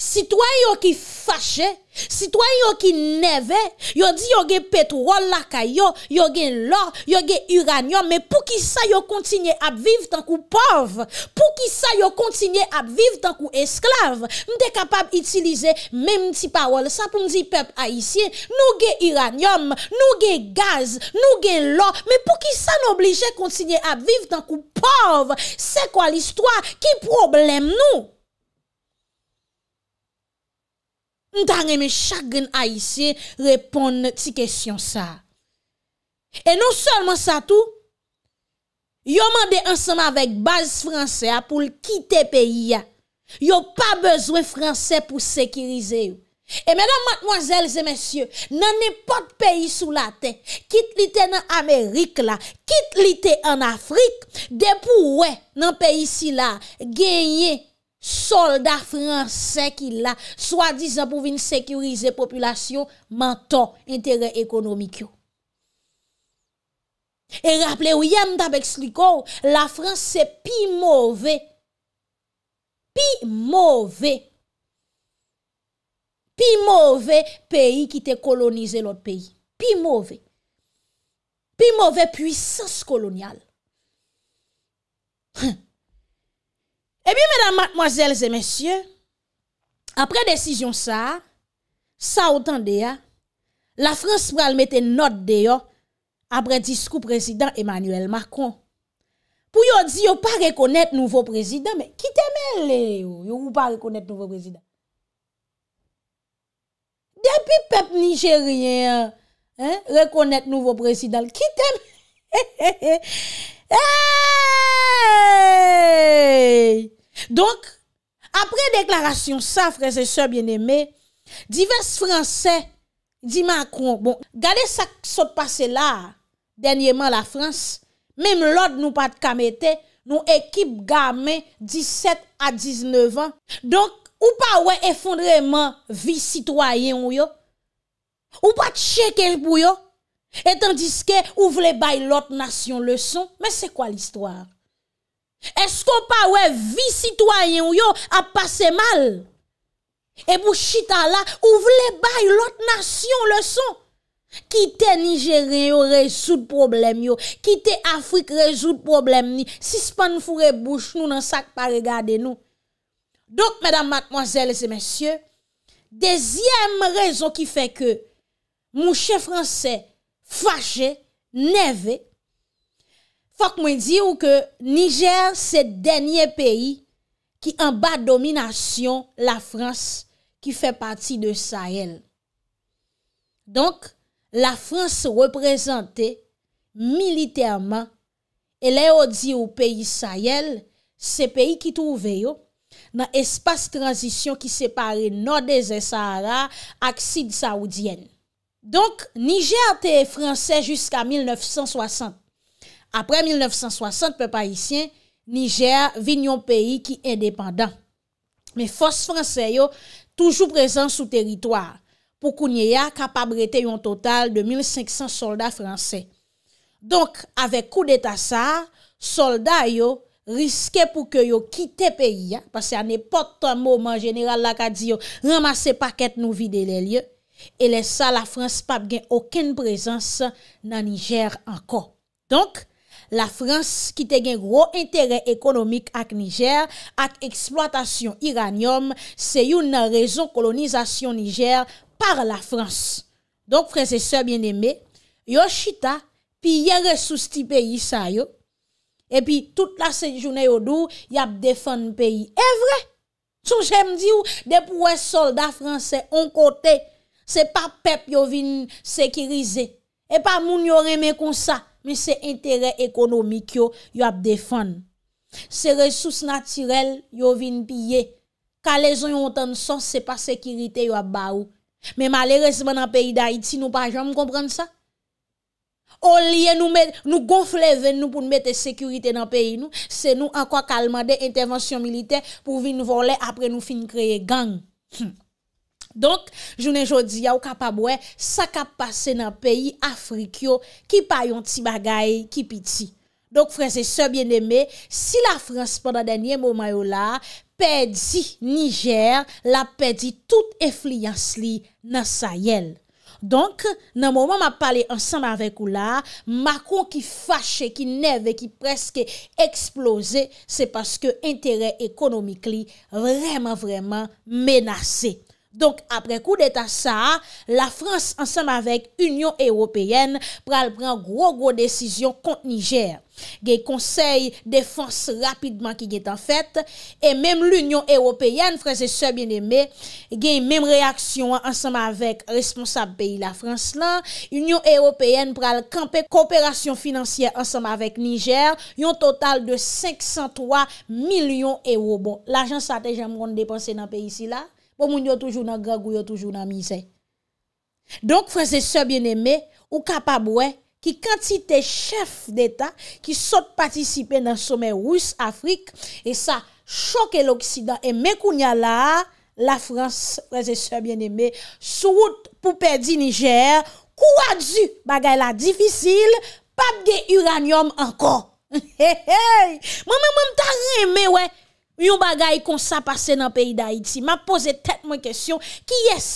citoyens qui fâché, citoyens qui neve, yo dit yo gen pétrole la kayo, yo gen l'or, yo gen uranium, mais pour qui ça yo continue à vivre tant kou pauvre? Pour qui ça yo continue à vivre tant esclaves, esclave? M'te capable d'utiliser même petit paroles ça pour dire peuple haïtien, nous gen uranium, nous gen gaz, nous gen l'or, mais pour qui ça nous oblige continuer à vivre tant qu'on pauvre? C'est quoi l'histoire? Qui problème nous? Nta reme chak gen a isye repon ti kesyon sa. E non solman sa tou, yo mande ansama vek baz franse a pou l kite peyi ya. Yo pa bezwe franse pou sekirize yo. E menan matmoazelze mesye, nan nepot peyi sou la te, kite li te nan Amerik la, kite li te an Afrik, de pou we nan peyi si la genye. Soldat fransè ki la, swa di za pouvin sekurize populasyon, mantan entere ekonomikyo. E rappele ou yanda beks li kou, la fransè pi mouve. Pi mouve. Pi mouve peyi ki te kolonize lout peyi. Pi mouve. Pi mouve pi mouve puissance kolonial. Hmp! Eh bien, mesdames, mademoiselles et messieurs, après décision ça, ça autant de la France pral mettre note d'ailleurs après discours président Emmanuel Macron. Pour yon dit yon pas reconnaître nouveau président, mais qui te mêle yon, ou pas reconnaître nouveau président. Depuis peuple nigérien, hein, reconnaître nouveau président, qui te He he he, eeeey! Donk, apre deklarasyon sa, freze se bieneme, divers franse, di man akon, bon, gade sa sot pase la, denyeman la franse, mem lot nou pat kamete, nou ekip game 17 a 19 an, donk, ou pa we efondreman vi sitwayen ou yo, ou pa tche kej pou yo, Et tandiske ou vle bay l'ot nasyon le son Men se kwa l'histoire Esko pa we vi sitwayen yo a pase mal E bou chita la ou vle bay l'ot nasyon le son Kite Niger yo re sou de problem yo Kite Afrik re sou de problem ni Si se pan fure bouche nou nan sak pa regade nou Dok medan matmozelle se mesye Dezyem rezon ki fe ke Mou che franse fache, neve, fok mwen di ou ke Niger se denye peyi ki an ba dominasyon la Frans ki fe pati de Sahel. Donk, la Frans se reprezenté militerman e le ou di ou peyi Sahel se peyi ki touve yo nan espas transisyon ki separe Nodes e Sahara ak Sid Saoudiyen. Donk, Niger te fransè Juska 1960 Apre 1960, pe Parisien Niger vin yon peyi Ki indépendant Me fos fransè yo Toujou prezant sou teritoar Pou kou nye ya kapabrete yon total De 1500 soldat fransè Donk, avek kou de tasar Soldat yo Riske pou ke yo kite peyi Pase an epot an mouman general La ka di yo, ramase paket nou vide le liyo E lesa la Frans pape gen oken prezans nan Niger anko. Donk, la Frans kite gen gro interè ekonomik ak Niger, ak eksploatasyon iranyom, se yon nan rezon kolonizasyon Niger par la Frans. Donk, franse se bien eme, yo chita pi yere sou sti peyi sa yo, epi tout la se jounè yo dou, yap defan peyi evre. Sou jem di ou depouwe soldat franse on kote yon, Se pa pep yo vin sekirize, e pa moun yo reme kon sa, mi se entere ekonomik yo, yo ap defan. Se resous natirel yo vin pye, ka lezon yo otan son, se pa sekirite yo ap ba ou. Me malere seman an peyi da iti nou pa jom kompren sa. O liye nou gonfle ven nou pou nou mette sekirite nan peyi nou, se nou an kwa kalman de entevensyon milite pou vin vole apre nou fin kreye gang. Tchoum. Donk, jounen jodi ya w ka pa mwen, sa ka pase nan peyi Afrikyo ki payon ti bagay ki piti. Donk, freze se bien eme, si la Frans pandan denye mouman yo la, pedi Niger, la pedi tout efliyans li nan sayen. Donk, nan mouman ma pale ansanman vek ou la, makon ki fache, ki neve, ki preske eksplose, se paske entere ekonomik li vreman vreman menase. Donk apre kou deta sa, la Frans ansama vek Union Européenne pral pran gro-gro desisyon kont Niger. Gey konsey defanse rapidman ki gey tan fèt. E mem l'Union Européenne, franse se bien eme, gey mem reaksyon ansama vek responsab peyi la Frans lan. Union Européenne pral kampe kooperasyon finansyen ansama vek Niger. Yon total de 503 milyon euro bon. L'ajan sa te jam ronde depanse nan peyi si la? Ou toujours dans gagou, toujours misère. Donc frères et sœurs bien-aimés, ou capable ouais qui quantité chef d'État qui saute participer dans le sommet russe Afrique et ça choque l'Occident et mais là la France frères et sœurs bien-aimés route pour perdre Niger quoi du bagay la difficile pas de uranium encore Maman Moi-même, rien, mais ouais, Yon bagay kon sa pase nan peyi da Haiti Ma pose tet mwen kesyon Ki yes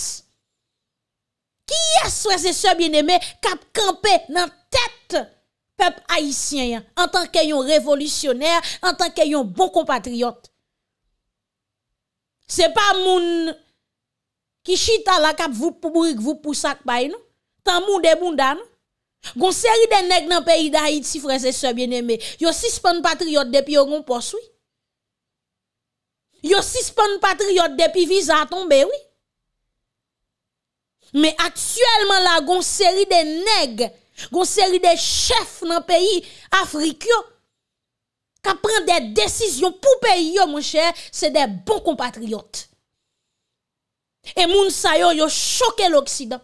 Ki yes fwese se bieneme Kap kampe nan tet Pep Haitien En tanke yon revolusioner En tanke yon bon kompatriot Se pa moun Ki chita la kap Voupoubouk, voupousak bay Tan moun de moun dan Gon seri den neg nan peyi da Haiti Fwese se bieneme Yon sispan patriot depi yon goun poswi Yo suspend patriote depuis visa tombé, oui. Mais actuellement, la gon série de nègres, gon série de chefs dans le pays africain, qui prennent des décisions pour pays, mon cher, c'est des bons compatriotes. Et moun sa yo, choqué l'Occident.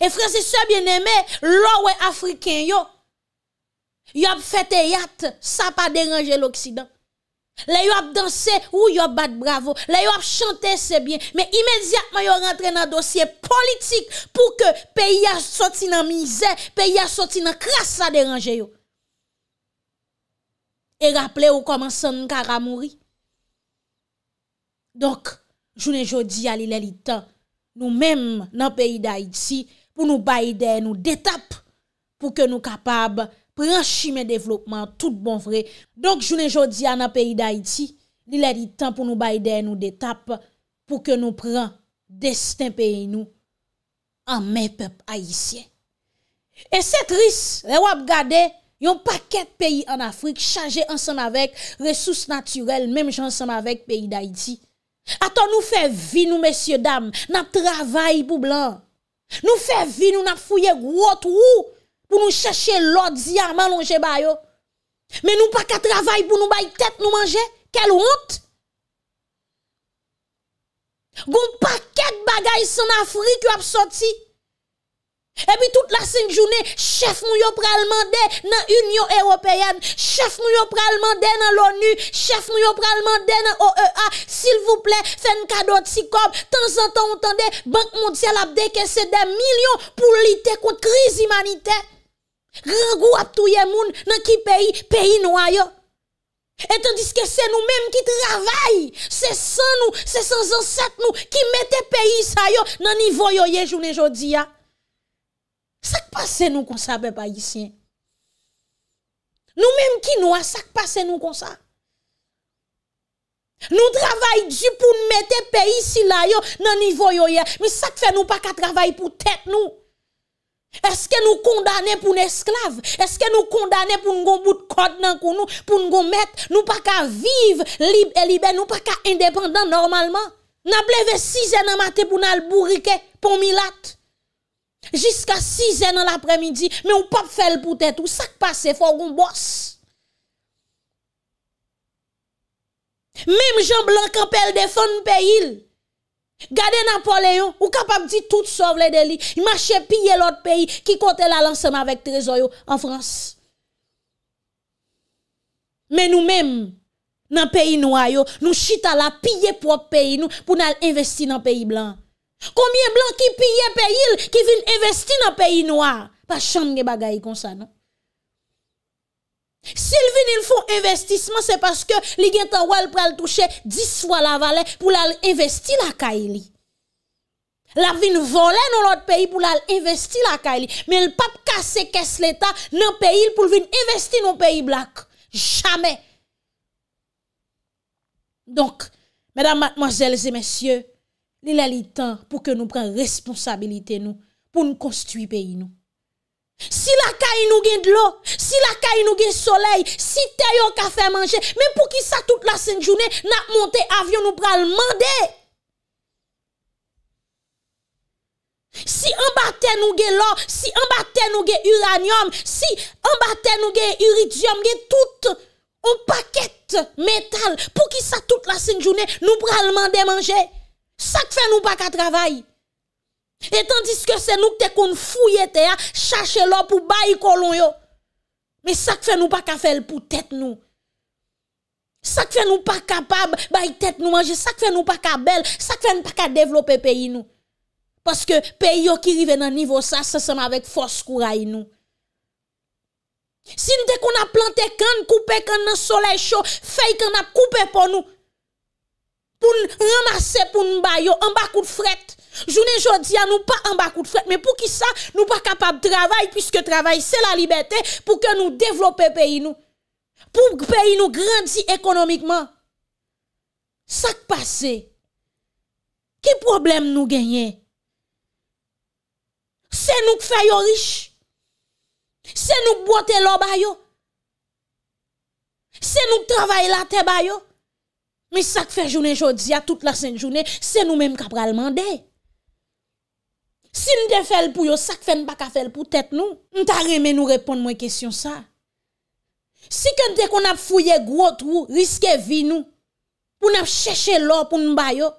Et frères et bien aimé l'homme africain yo, yo a fait ça pas déranger l'Occident. Là yo a dansé ou yo bat bravo. là yo a chanté c'est bien, mais immédiatement yo rentré dans dossier politique pour que pays a sorti dans misère, pays a sorti dans crasse à déranger yo. Et rappelez ou comment kara mourir. Donc, journée jodi a li temps nous-mêmes dans pays d'Haïti pour nous bailler nous détape pour que nous capables pranchi men devlopman tout bon vre. Donk jounen jodi an ap peyi da iti, li lè di tan pou nou bayden ou detap pou ke nou pran desten peyi nou an men pep ayisyen. E se tris, re wap gade, yon paket peyi an Afrik chaje ansan avèk resous natyrel, mèm jansan avèk peyi da iti. Ato nou fe vi nou, mesye dam, nan travay pou blan. Nou fe vi nou nan fouye gwo tou ou. pour nous chercher l'autre diamant longe bayo. Mais nous pas qu'à travailler pour nous bailler tête nous manger. Quelle honte! Gon paquet de bagages en Afrique qui a sorti. Et puis toute la semaine, journée, chef nous a pral mandé dans l'Union européenne, chef nous a pral mandé dans l'ONU, chef nous a pral mandé dans l'OEA. s'il vous plaît, faites un cadeau de De Temps en temps, on entendez, Banque mondiale a décaissé des millions pour lutter contre la crise humanitaire. Rangou ap touye moun nan ki peyi, pays noua Et tandis que c'est nous-mêmes qui travaillons, c'est sans nous, c'est sans ancêtres nous qui mettez pays ça yo nan niveau yo yé journée jodi a. Ça ne passe nous comme ça peuple haïtien. Nous-mêmes qui nous ça ne passe nous comme ça. Nous travaillons du pour mettre pays si là yo nan niveau yo ye. mais ça ne fait nous pas qu'à travailler pour tête nous. Est-ce que nous condamnons pour un esclave? Est-ce que nous condamnons pour nous bout de code dans nous, pour nous mettre, nous pas qu'à vivre libre et libre, nous pas qu'à indépendant normalement? Nous avons 6 heures dans matin pour nous bourriquer, pour milat. Jusqu'à 6 heures dans l'après-midi, mais on pas faire pour tête, tout ça qui passe, faut qu'on bosse. Même Jean Blanc, quand elle défend pays, Gade Napoléon, ou kapap di tout sov le deli, y mache piye lot peyi ki kote la lanseman vek trezoyo an Frans. Men nou men, nan peyi noua yo, nou chitala piye prop peyi nou pou nan investi nan peyi blan. Komiye blan ki piye peyi il, ki vin investi nan peyi noua. Pa chan gen bagay kon sa nan. Se l vinil foun investisman, se paske li gen tan wèl pral touche dis fwa la valè pou l al investi la ka ili. La vin volè nou l ot peyi pou l al investi la ka ili. Me l pap kase kes l eta, l an peyi pou l vin investi nou peyi blak. Jamè. Donk, mèdam matmazèl zè mèsyè, li l al itan pou ke nou pran responsabilite nou pou nou konstuit peyi nou. Si la ka yon gen dlo, si la ka yon gen soley, si te yon ka fe manje, men pou ki sa tout la sen jounen, nan monte avyon nou pral mande. Si an baten nou gen lor, si an baten nou gen uranium, si an baten nou gen iridium, gen tout an paket metal, pou ki sa tout la sen jounen, nou pral mande manje. Sak fe nou baka travayi. Et tandis que c'est nous qui qu'on fouiller terre, chercher l'eau pour bailler colon yo. Mais ça fait nous pas qu'à faire pour tête nous. Ça fait nous pas capable bailler tête nous manger, ça fait nous pas qu'à belle, ça fait nous pas qu'à développer pays nous. Parce que pays qui arrive dans niveau ça, ça avec force courage nous. Si nous qu'on a planté canne, coupé canne dans soleil chaud, fait qu'on a coupé pour nous. Pour ramasser pour nous bailler en bas coup de fret Journée aujourd'hui, nous pas en bas coup de fret, mais pour qui ça nous pas capable de travailler puisque travail c'est la liberté pour que nous développer pays nous. Pour que pays nous grandisse économiquement. Ça qui passe. Quel problème nous gagne? C'est nous qui faisons riches. C'est nous qui boitons C'est nous qui travaillons la terre. Mais ça qui fait journée aujourd'hui, toute la sainte journée, c'est nous-mêmes qui avons demandé. Si nou te fel pou yo, sak fe nou pa ka fel pou tet nou, nou ta reme nou repon mwen kesyon sa. Si kante kon ap fouye gwo trou, riske vi nou, pou nou ap cheshe lor pou nou bayo,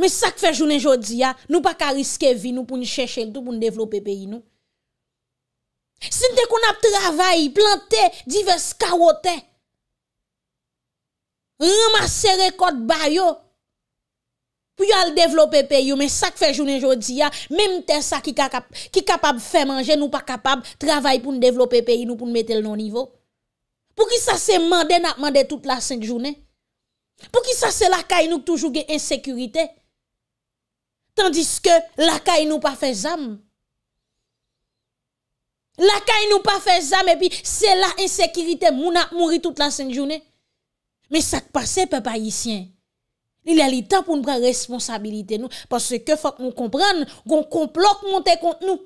mi sak fe jounen jodi ya, nou pa ka riske vi nou pou nou cheshe lor pou nou devlope peyi nou. Si kante kon ap travay, planté, divez karote, remase rekod bayo, Pou yo al devlope peyo, men sak fe jounen jodi ya, men mte sa ki kapab fe manje nou pa kapab, travay pou nou devlope peyo nou pou nou metel nou nivou. Pou ki sa se mande, nan mande tout la senk jounen. Pou ki sa se lakay nou toujou gen insekurite. Tandis ke lakay nou pa fe zam. Lakay nou pa fe zam, epi se la insekirite mou na mouri tout la senk jounen. Men sak pase pepa yisyen. Il y a li tan pou nou pran responsabilite nou. Parce ke fok nou kompran nou, goun komplot moun te kont nou.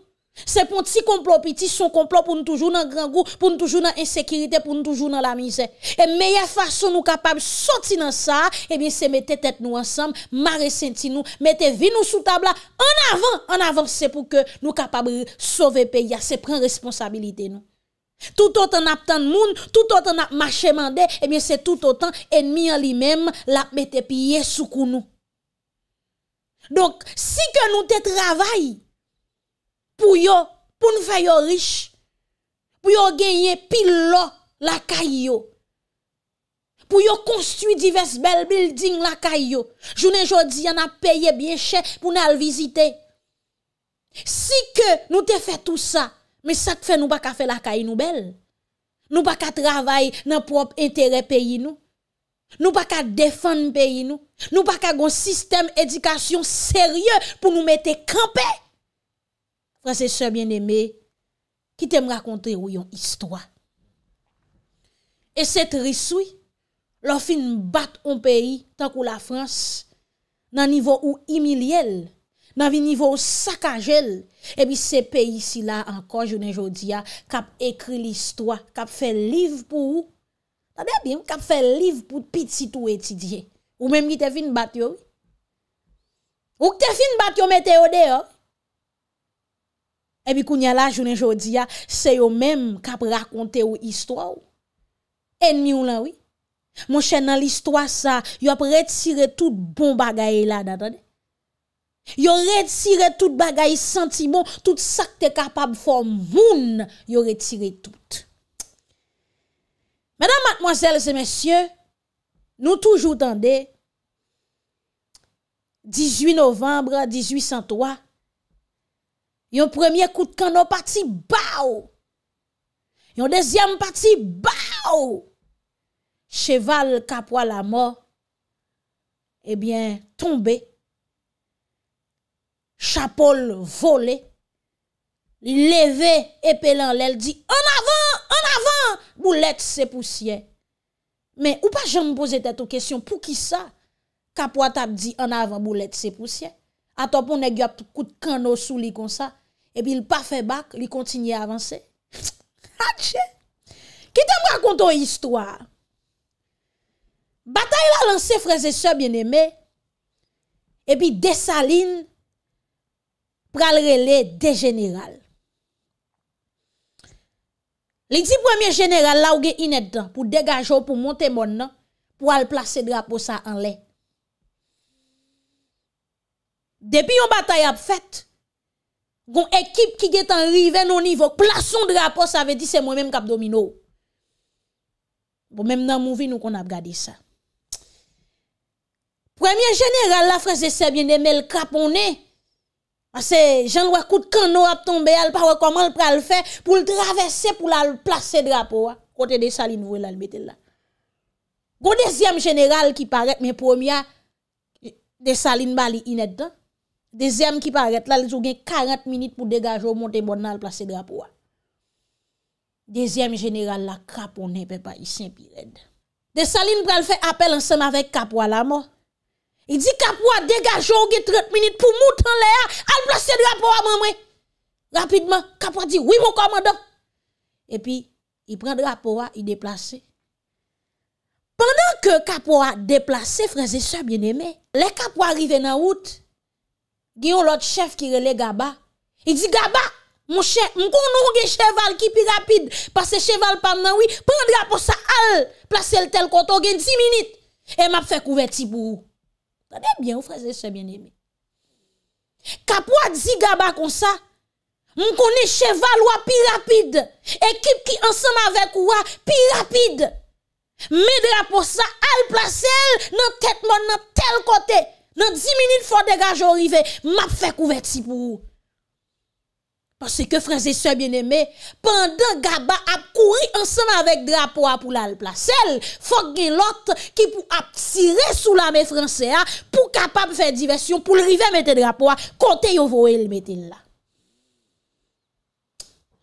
Se pon ti komplot pi ti, son komplot pou nou toujou nan gran goun, pou nou toujou nan ensekirite, pou nou toujou nan la mize. E meya fason nou kapab soti nan sa, e eh bin se mette tet nou ansam, mare senti nou, mette vi nou sou tabla, an avan, an avan. Se pou nou kapab souve pe, se pran responsabilite nou. Tout autant de monde tout autant pas marché mandé, eh bien c'est tout autant ennemi en lui-même la mette pieds sous nous. Donc si que nous te travail pour yo, pour nous faire riche, pour yo gagner pile la caillou. Pour yo construire divers belles buildings la kayo. a payé bien cher pour nous visiter. Si que nous faisons tout ça, Men sat fe nou baka fe lakay nou bel. Nou baka travay nan prop entere peyi nou. Nou baka defan peyi nou. Nou baka gwen sistem edikasyon serye pou nou mette kampe. Fransese bien eme, kitem rakontre ou yon histwa. E set risoui, lor fin bat on peyi tankou la Frans nan nivou ou imiliel. nan vi nivou sakajel, ebi se pe yisi la ankon, jounen jodia, kap ekri l'istwa, kap fe liv pou ou, tade bim, kap fe liv pou pitit ou etidye, ou menm ki te fin bat yo, ou ki te fin bat yo meteode yo, ebi oh. e kounye la jounen jodia, se yo menm kap rakonte ou istwa ou, enmi ou la ou, monshe nan l'istwa sa, yo ap retire tout bon bagaye la, tade bim, Yo retiré tout bagay sentiment, tout ça que t'es capable de faire moun, yo retiré tout. Mesdames, mademoiselles et messieurs, nous toujours tendez 18 novembre 1803, yon premier coup de canon parti bao. Yon deuxième parti bao. Cheval capois la mort, eh bien, tombé Chapol volé, leve epelan lèl, di, an avan, an avan, mou let se pousyen. Mè, ou pa jè m'poze tè tou kèsyon, pou ki sa, kapou atap di, an avan, mou let se pousyen, atopou nè gyo ap tout kout kano sou li kon sa, epi l'pa fè bak, li kontinye avansè. Hadjè! Ah, Kitè m'rakontou yistoua, batay la lanse freze sè bienemè, epi desaline, pralrele de geniral. Li di premier geniral la ou ge inet dan pou deganjou pou monte moun nan pou al plase drapo sa an le. Depi yon batay ap fet, goun ekip ki get an rive nou nivou, plason drapo sa ve di se moun men kap domino. Bo men nan mouvi nou kon ap gadi sa. Premier geniral la fraze sebyen neme l kapon ne, C'est Jean-Louis vois coup de canon à tomber, elle pas comment elle le faire pour le traverser pour la placer drapeau hein. côté des salines vous le mettre là. Gon deuxième général qui paraît mais premier des salines bali inet hein. Deuxième qui paraît là ils ont 40 minutes pour dégager monter bon là placer drapeau. Hein. Deuxième général la ici, pas est pirède. Des salines pral faire appel ensemble avec Capois la mort. Il dit qu'après a dégagé 30 minutes pour mouton l'air, al placer le drapeau à maman. Rapidement, Capua dit oui mon commandant. Et puis il prend le rapport, hein, il déplace. Pendant que Capo déplace, frère, frères et sœurs bien-aimés, les Capo arrivent dans route. Il y a l'autre chef qui relève Gaba. Il dit Gaba, mon chef, mon un cheval qui est rapide parce que cheval pas oui, prendre drapeau ça al place le tel côté 10 minutes et m'a fait couverti pour vous. Tane bien ou fraze se bien emi Kapwa di gaba kon sa Moun kone cheval wapirapid Ekip ki ansam avek wapirapid Medra pou sa al plasel Nan tetman nan tel kote Nan 10 minit fwa degaj orive Map fe kouvet si pou ou Pansè ke fransè sè bienemè, pandan gaba ap kouri ansem avèk drapoa pou lal plasèl, fok gen lot ki pou ap tire sou lame fransè a, pou kapap fè diversyon pou lrive mette drapoa, kote yo voel mette lal.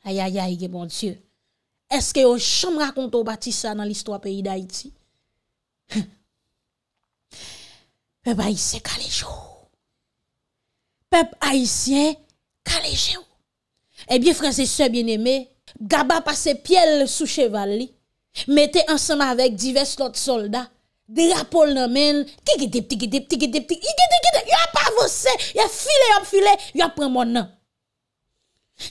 Ayayay, gen bon dieu, eske yo chanm rakonto batisa nan listwa peyi d'Aiti? Pepe Aisyen kalèjè ou? Pepe Aisyen kalèjè ou? Eh bien, frères et sœurs bien-aimés, Gaba passe piel sous cheval, mettait ensemble avec divers autres soldats, drapeau dans main, qui tip qui tip qui tip a pas avancé, il a filé, il a filé, il a pris mon nom.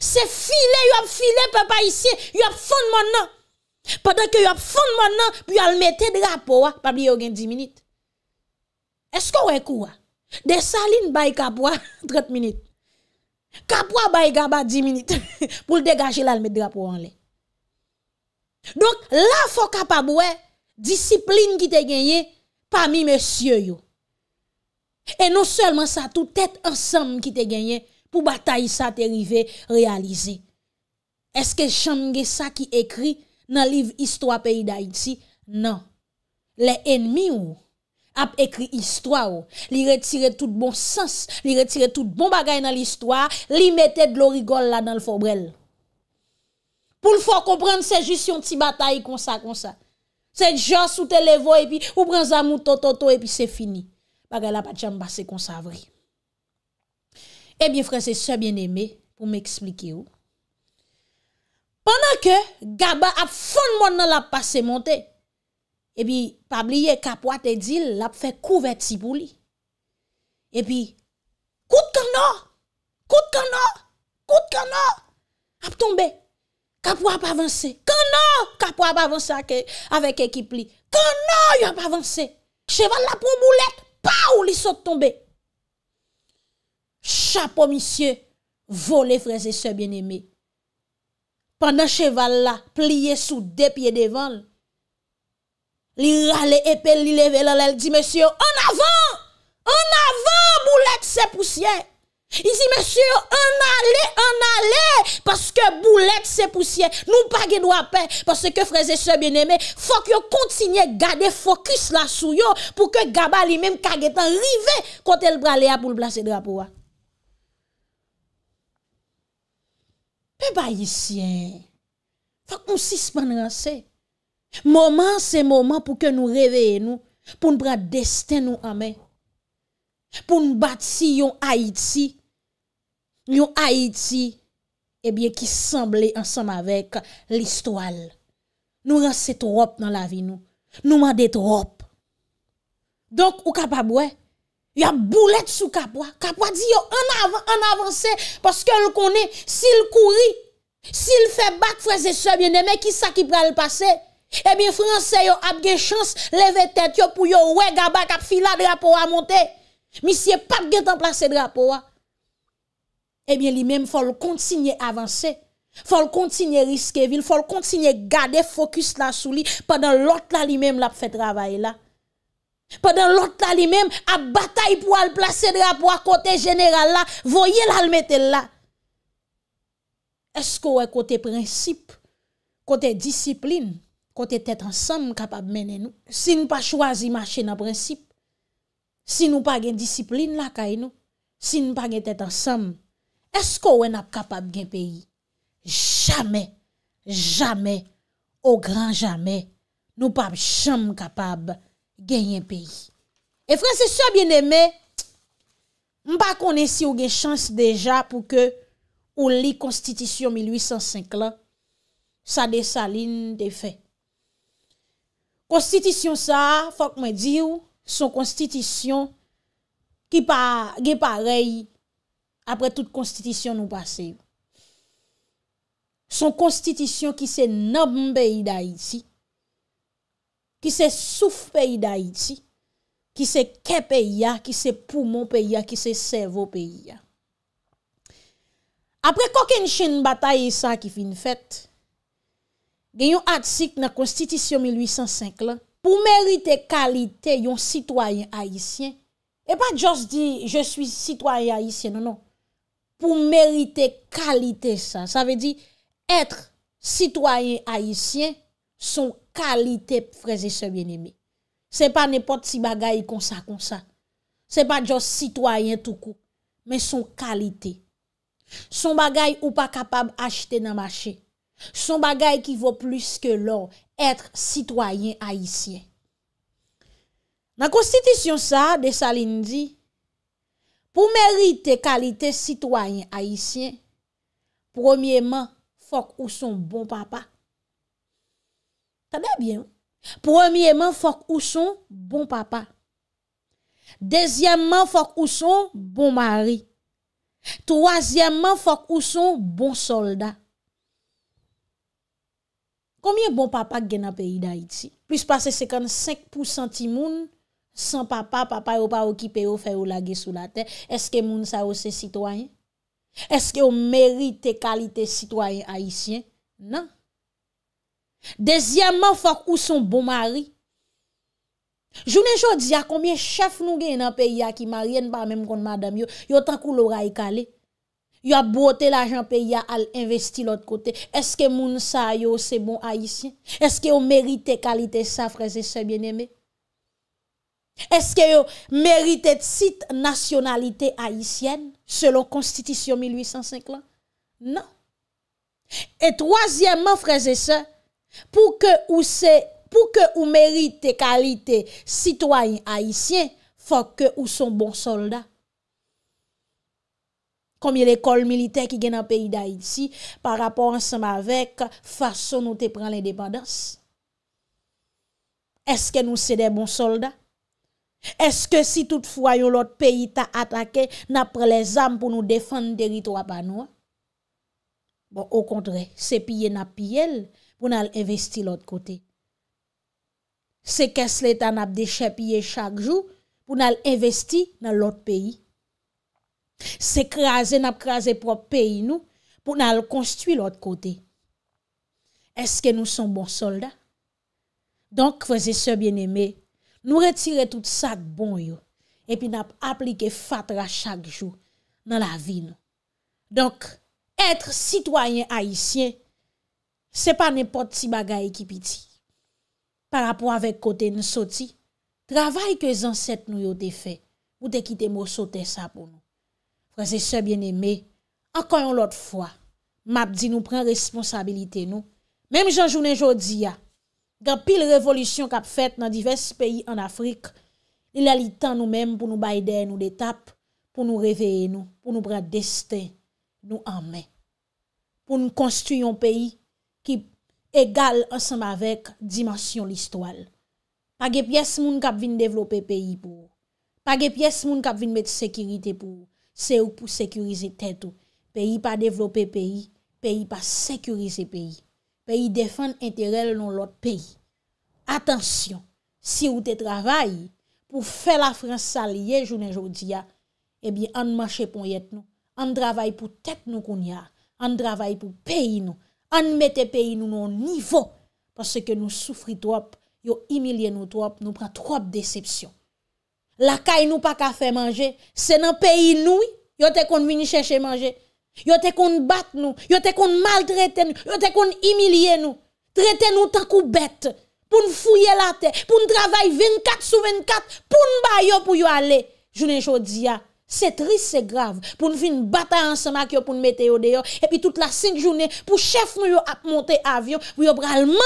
C'est filé, il a filé, papa ici, il a fond mon nom. Pendant que il a fond mon nom, puis il a mette drapeau, ah, pas oublier a 10 minutes. Est-ce qu'on est quoi? Des salines baï 30 ah, minutes. Kapwa bay gaba 10 minutes pour le dégager là, le drapeau en l'air. Donc, là, faut capable, discipline qui te gagné parmi messieurs, yo. Et non seulement ça, tout tête ensemble qui te gagné pour bataille ça arrivé réaliser. Est-ce que chambre ça qui écrit dans le livre Histoire pays d'Haïti? Non. Les ennemis ou ap ekri histwa ou, li retire tout bon sens, li retire tout bon bagay nan li histwa, li mette d'lo rigol la nan l'fobrel. Pou l'fò komprende, se jist yon ti batay kon sa kon sa. Se jost ou te levò epi ou pren zamoutototo epi se fini. Bagay la pa tcham base kon sa avri. Ebyen eh franse, se bien eme pou m'eksliki ou. Pendan ke gaba ap fon moun nan la pase monte, E pi, pa bliye kapwa te dil, la pou fè kouvè tibou li. E pi, kout kanon, kout kanon, kout kanon, ap tombe. Kapwa ap avanse, kanon, kapwa ap avanse avèk ekip li. Kanon, yon ap avanse. Cheval la pou moulet, pa ou li sot tombe. Chapo misye, vole freze se bien eme. Panan cheval la, pliye sou depye devan l, li rale epel, li leve lalel, di mèsyo, an avan, an avan, boulet se pousyen. I di mèsyo, an ale, an ale, paske boulet se pousyen, nou pa ge dwa pe, paske freze se beneme, fok yo kontinye gade fokus la souyo, pou ke gaba li mem kage tan rive, kontel prale a pou l blasè drapo a. Pe ba yi sien, fok mousi spen rasey, Moman se moman pou ke nou reveye nou, pou nou prate desten nou amè. Pou nou bati yon Haiti, yon Haiti, ebyen eh ki semblé ansam avèk l'istwal. Nou rase trop nan la vi nou, nou mande trop. Donk ou kapabwe, yon boulet sou kapwa. Kapwa di yon an avansè, paske l konè, si l kouri, si l fè bak fwese sè, mwen emè ki sa ki prale pasey. Eh bien, Français, yon a bien chance, lever tête yon pour yon ouais, gaba kap fila drapeau à monter. Monsieur, pas de place placer drapeau. Hein. Eh bien, lui-même, faut continuer à avancer. Faut continuer à risquer ville, faut continuer à garder focus là sur lui, pendant l'autre là lui-même l'a fait travail là. Pendant l'autre là lui-même a bataille pour placer placer drapeau à côté général là, voyez là le mettre là. Est-ce que côté principe, côté discipline, kon te tet ansam kapab menen nou, si nou pa chwazi mache nan prinsip, si nou pa gen disiplin la kaen nou, si nou pa gen tet ansam, esko ou en ap kapab gen peyi? Jamen, jamen, ou gran jamen, nou pa jom kapab genyen peyi. E franse sou a bien eme, m pa kone si ou gen chans deja pou ke ou li konstitisyon 1805 la, sa de salin de fey. Konstitisyon sa, fòk mè diw, son konstitisyon ki gè parey apre tout konstitisyon nou pasey. Son konstitisyon ki se nòm peyi da iti, ki se souf peyi da iti, ki se kè peyi ya, ki se poumon peyi ya, ki se servo peyi ya. Apre kòkèn chèn bata yè sa ki fin fèt? gen yon aksik na konstitisyon 1805 la, pou merite kalite yon sitwayen haisyen, e pa jos di, je suis sitwayen haisyen, non, non. pou merite kalite sa, sa ve di, etre sitwayen haisyen, son kalite preze se bien eme. Se pa nepot si bagay konsa konsa, se pa jos sitwayen toukou, men son kalite. Son bagay ou pa kapab achite nan machin, Son bagay ki vò plus ke lò, etre sitwayen haisyen. Nan konstitisyon sa, Desaline di, pou merite kalite sitwayen haisyen, promyeman fòk ou son bon papa. Ta dè byen. Promyeman fòk ou son bon papa. Dezyèmman fòk ou son bon mari. Troasyèmman fòk ou son bon soldat. Koumye bon papa gen a peyi da iti? Plis pase 55% ti moun, san papa, papa yo pa o kipe yo fe yo lage sou la ten. Eske moun sa ose sitwayen? Eske yo merite kalite sitwayen haitien? Nan. Dezyanman fok ou son bon mari? Jounen jodi a koumye chef nou gen a peyi a ki maryen pa menm kon madam yo, yo takou lora e kale? Yo a bote la janpe ya al investi lot kote. Eske moun sa yo se bon Haitien? Eske yo merite kalite sa, freze se, bieneme? Eske yo merite tit nationalite Haitien, selon konstitisyon 1805 la? Non. E troasyemman, freze se, pou ke ou merite kalite sitwany Haitien, fok ke ou son bon soldat. komye l'ekol milite ki gen an peyi da iti, pa rapon anseman vek fason nou te pren l'indepandans. Eske nou sede bon solda? Eske si toutfoyon l'ot peyi ta atake, napre les am pou nou defan derito apanwa? Bon, o kontre, se piye napi el pou nan al investi l'ot kote. Se kesle ta nap deche piye chak jou pou nan al investi nan l'ot peyi. Se kreaze nap kreaze prop peyi nou pou nan al konstwi lout kote. Eske nou son bon soldat? Donk feze se bieneme, nou retire tout sak bon yo. Epi nap aplike fatra chak jou nan la vi nou. Donk, etre sitwayen haisyen, se pa nepot si bagay ki piti. Par apou avek kote nou soti, travay ke zanset nou yo te fe, ou te kite mou sote sa pou nou. Frase se bien eme, ankan yon lot fwa, map di nou pren responsabilite nou. Mem jan jounen jodi ya, ga pil revolisyon kap fet nan divers peyi an Afrik, li la li tan nou men pou nou bayde nou detap, pou nou reveye nou, pou nou pre desten nou anmen. Pou nou konstuyon peyi ki egal ansam avek dimansyon listwal. Pa ge pyes moun kap vin devlope peyi pou, pa ge pyes moun kap vin met sekirite pou, Se ou pou sekurize tetou. Peyi pa devlope peyi, peyi pa sekurize peyi. Peyi defan enterelle nou lot peyi. Atensyon, si ou te travaye pou fe la frans salye jounen joudiya, ebi an mache pon yet nou, an travaye pou tet nou koun ya, an travaye pou peyi nou, an mette peyi nou nou nivou, pase ke nou soufri trop, yo imilye nou trop, nou pran trop decepsyon. la caille nous pas qu'à faire manger. C'est dans pays nous, yo te qu'on chercher manger. nous te qu'on battre nous, yo te qu'on maltraiter nous, yo te qu'on humilier nous. Traiter nous tant bête pour nous fouiller la terre, pour nous travailler 24 sur 24 pour nous bailler pour y aller. Journée jodia. C'est triste, c'est grave. Pour nous faire une bataille ensemble pour nous mettre dehors. Et puis toute la cinq journée, pour chef nous a monter avion, pour nous demander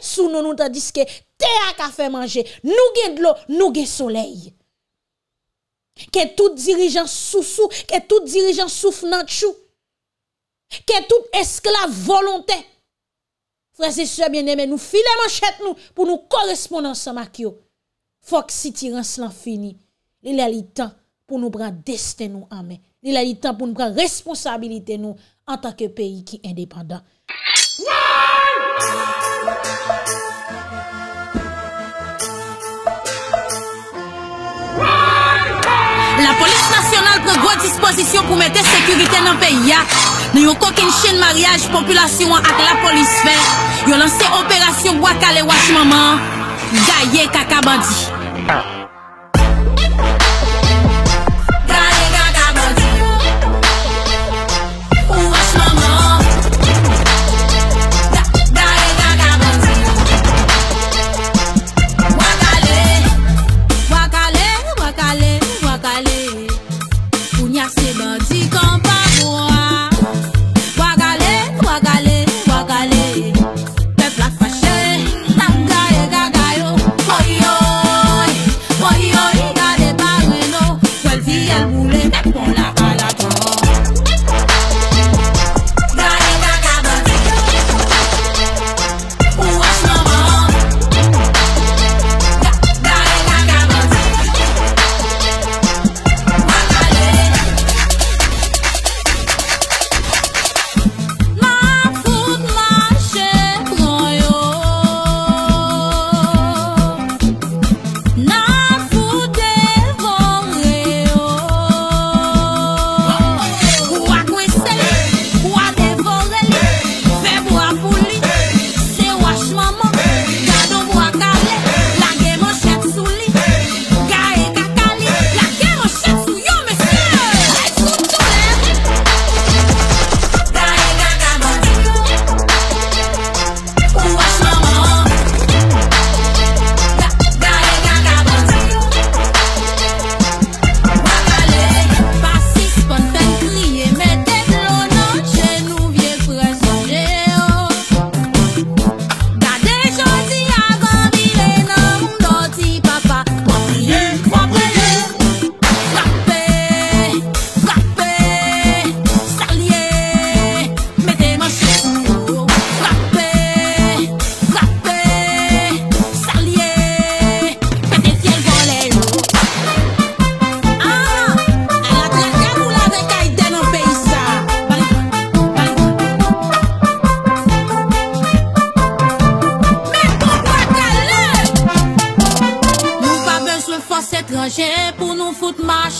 sous nous, nous tandis que Nous, a fait manger. Nous gen de l'eau, nous gen soleil que tout dirigeant sous-sous, que tout dirigeant souffle chou, que tout esclave volonté. Frères et sœurs bien-aimés, nous filons manchette nous pour nous correspondre ensemble avec Faut que si l'en fini, il a le temps pour nous prendre destin nous en main. Il a le temps pour nous prendre responsabilité nous en tant que pays qui est indépendant. Gwa disposisyon pou mette sekurite nan peyak Nan yon kokin chen mariage Populasyon ak la polisfer Yon lanse operasyon Gwa kale wak si maman Jaye kaka bandi ah.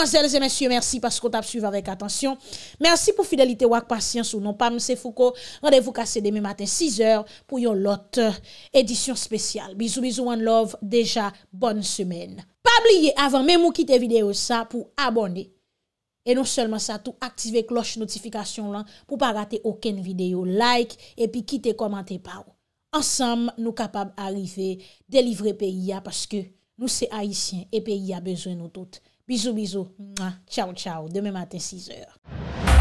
Mwazèlèzè, mèsyè, mèsyè, paskou tap suiv avèk atansyon. Mèsyè pou fidelite wak pasyans ou non. Pamse fouko, randevou kase demè matin 6èr pou yon lot edisyon spèsyal. Bizou, bizou, one love, deja, bonn semèn. Pabliye, avan, mè mou kite videyo sa pou abonè. E non sèlman sa, tou aktive kloche notifikasyon lan pou pa rate oken videyo. Like, epi kite komante pa ou. Ansèm nou kapab arrive, delivre peyi ya paske nou se haisyen e peyi ya bezwen nou tout. Bizou, bizou. Tchao, tchao. Deme matin 6h.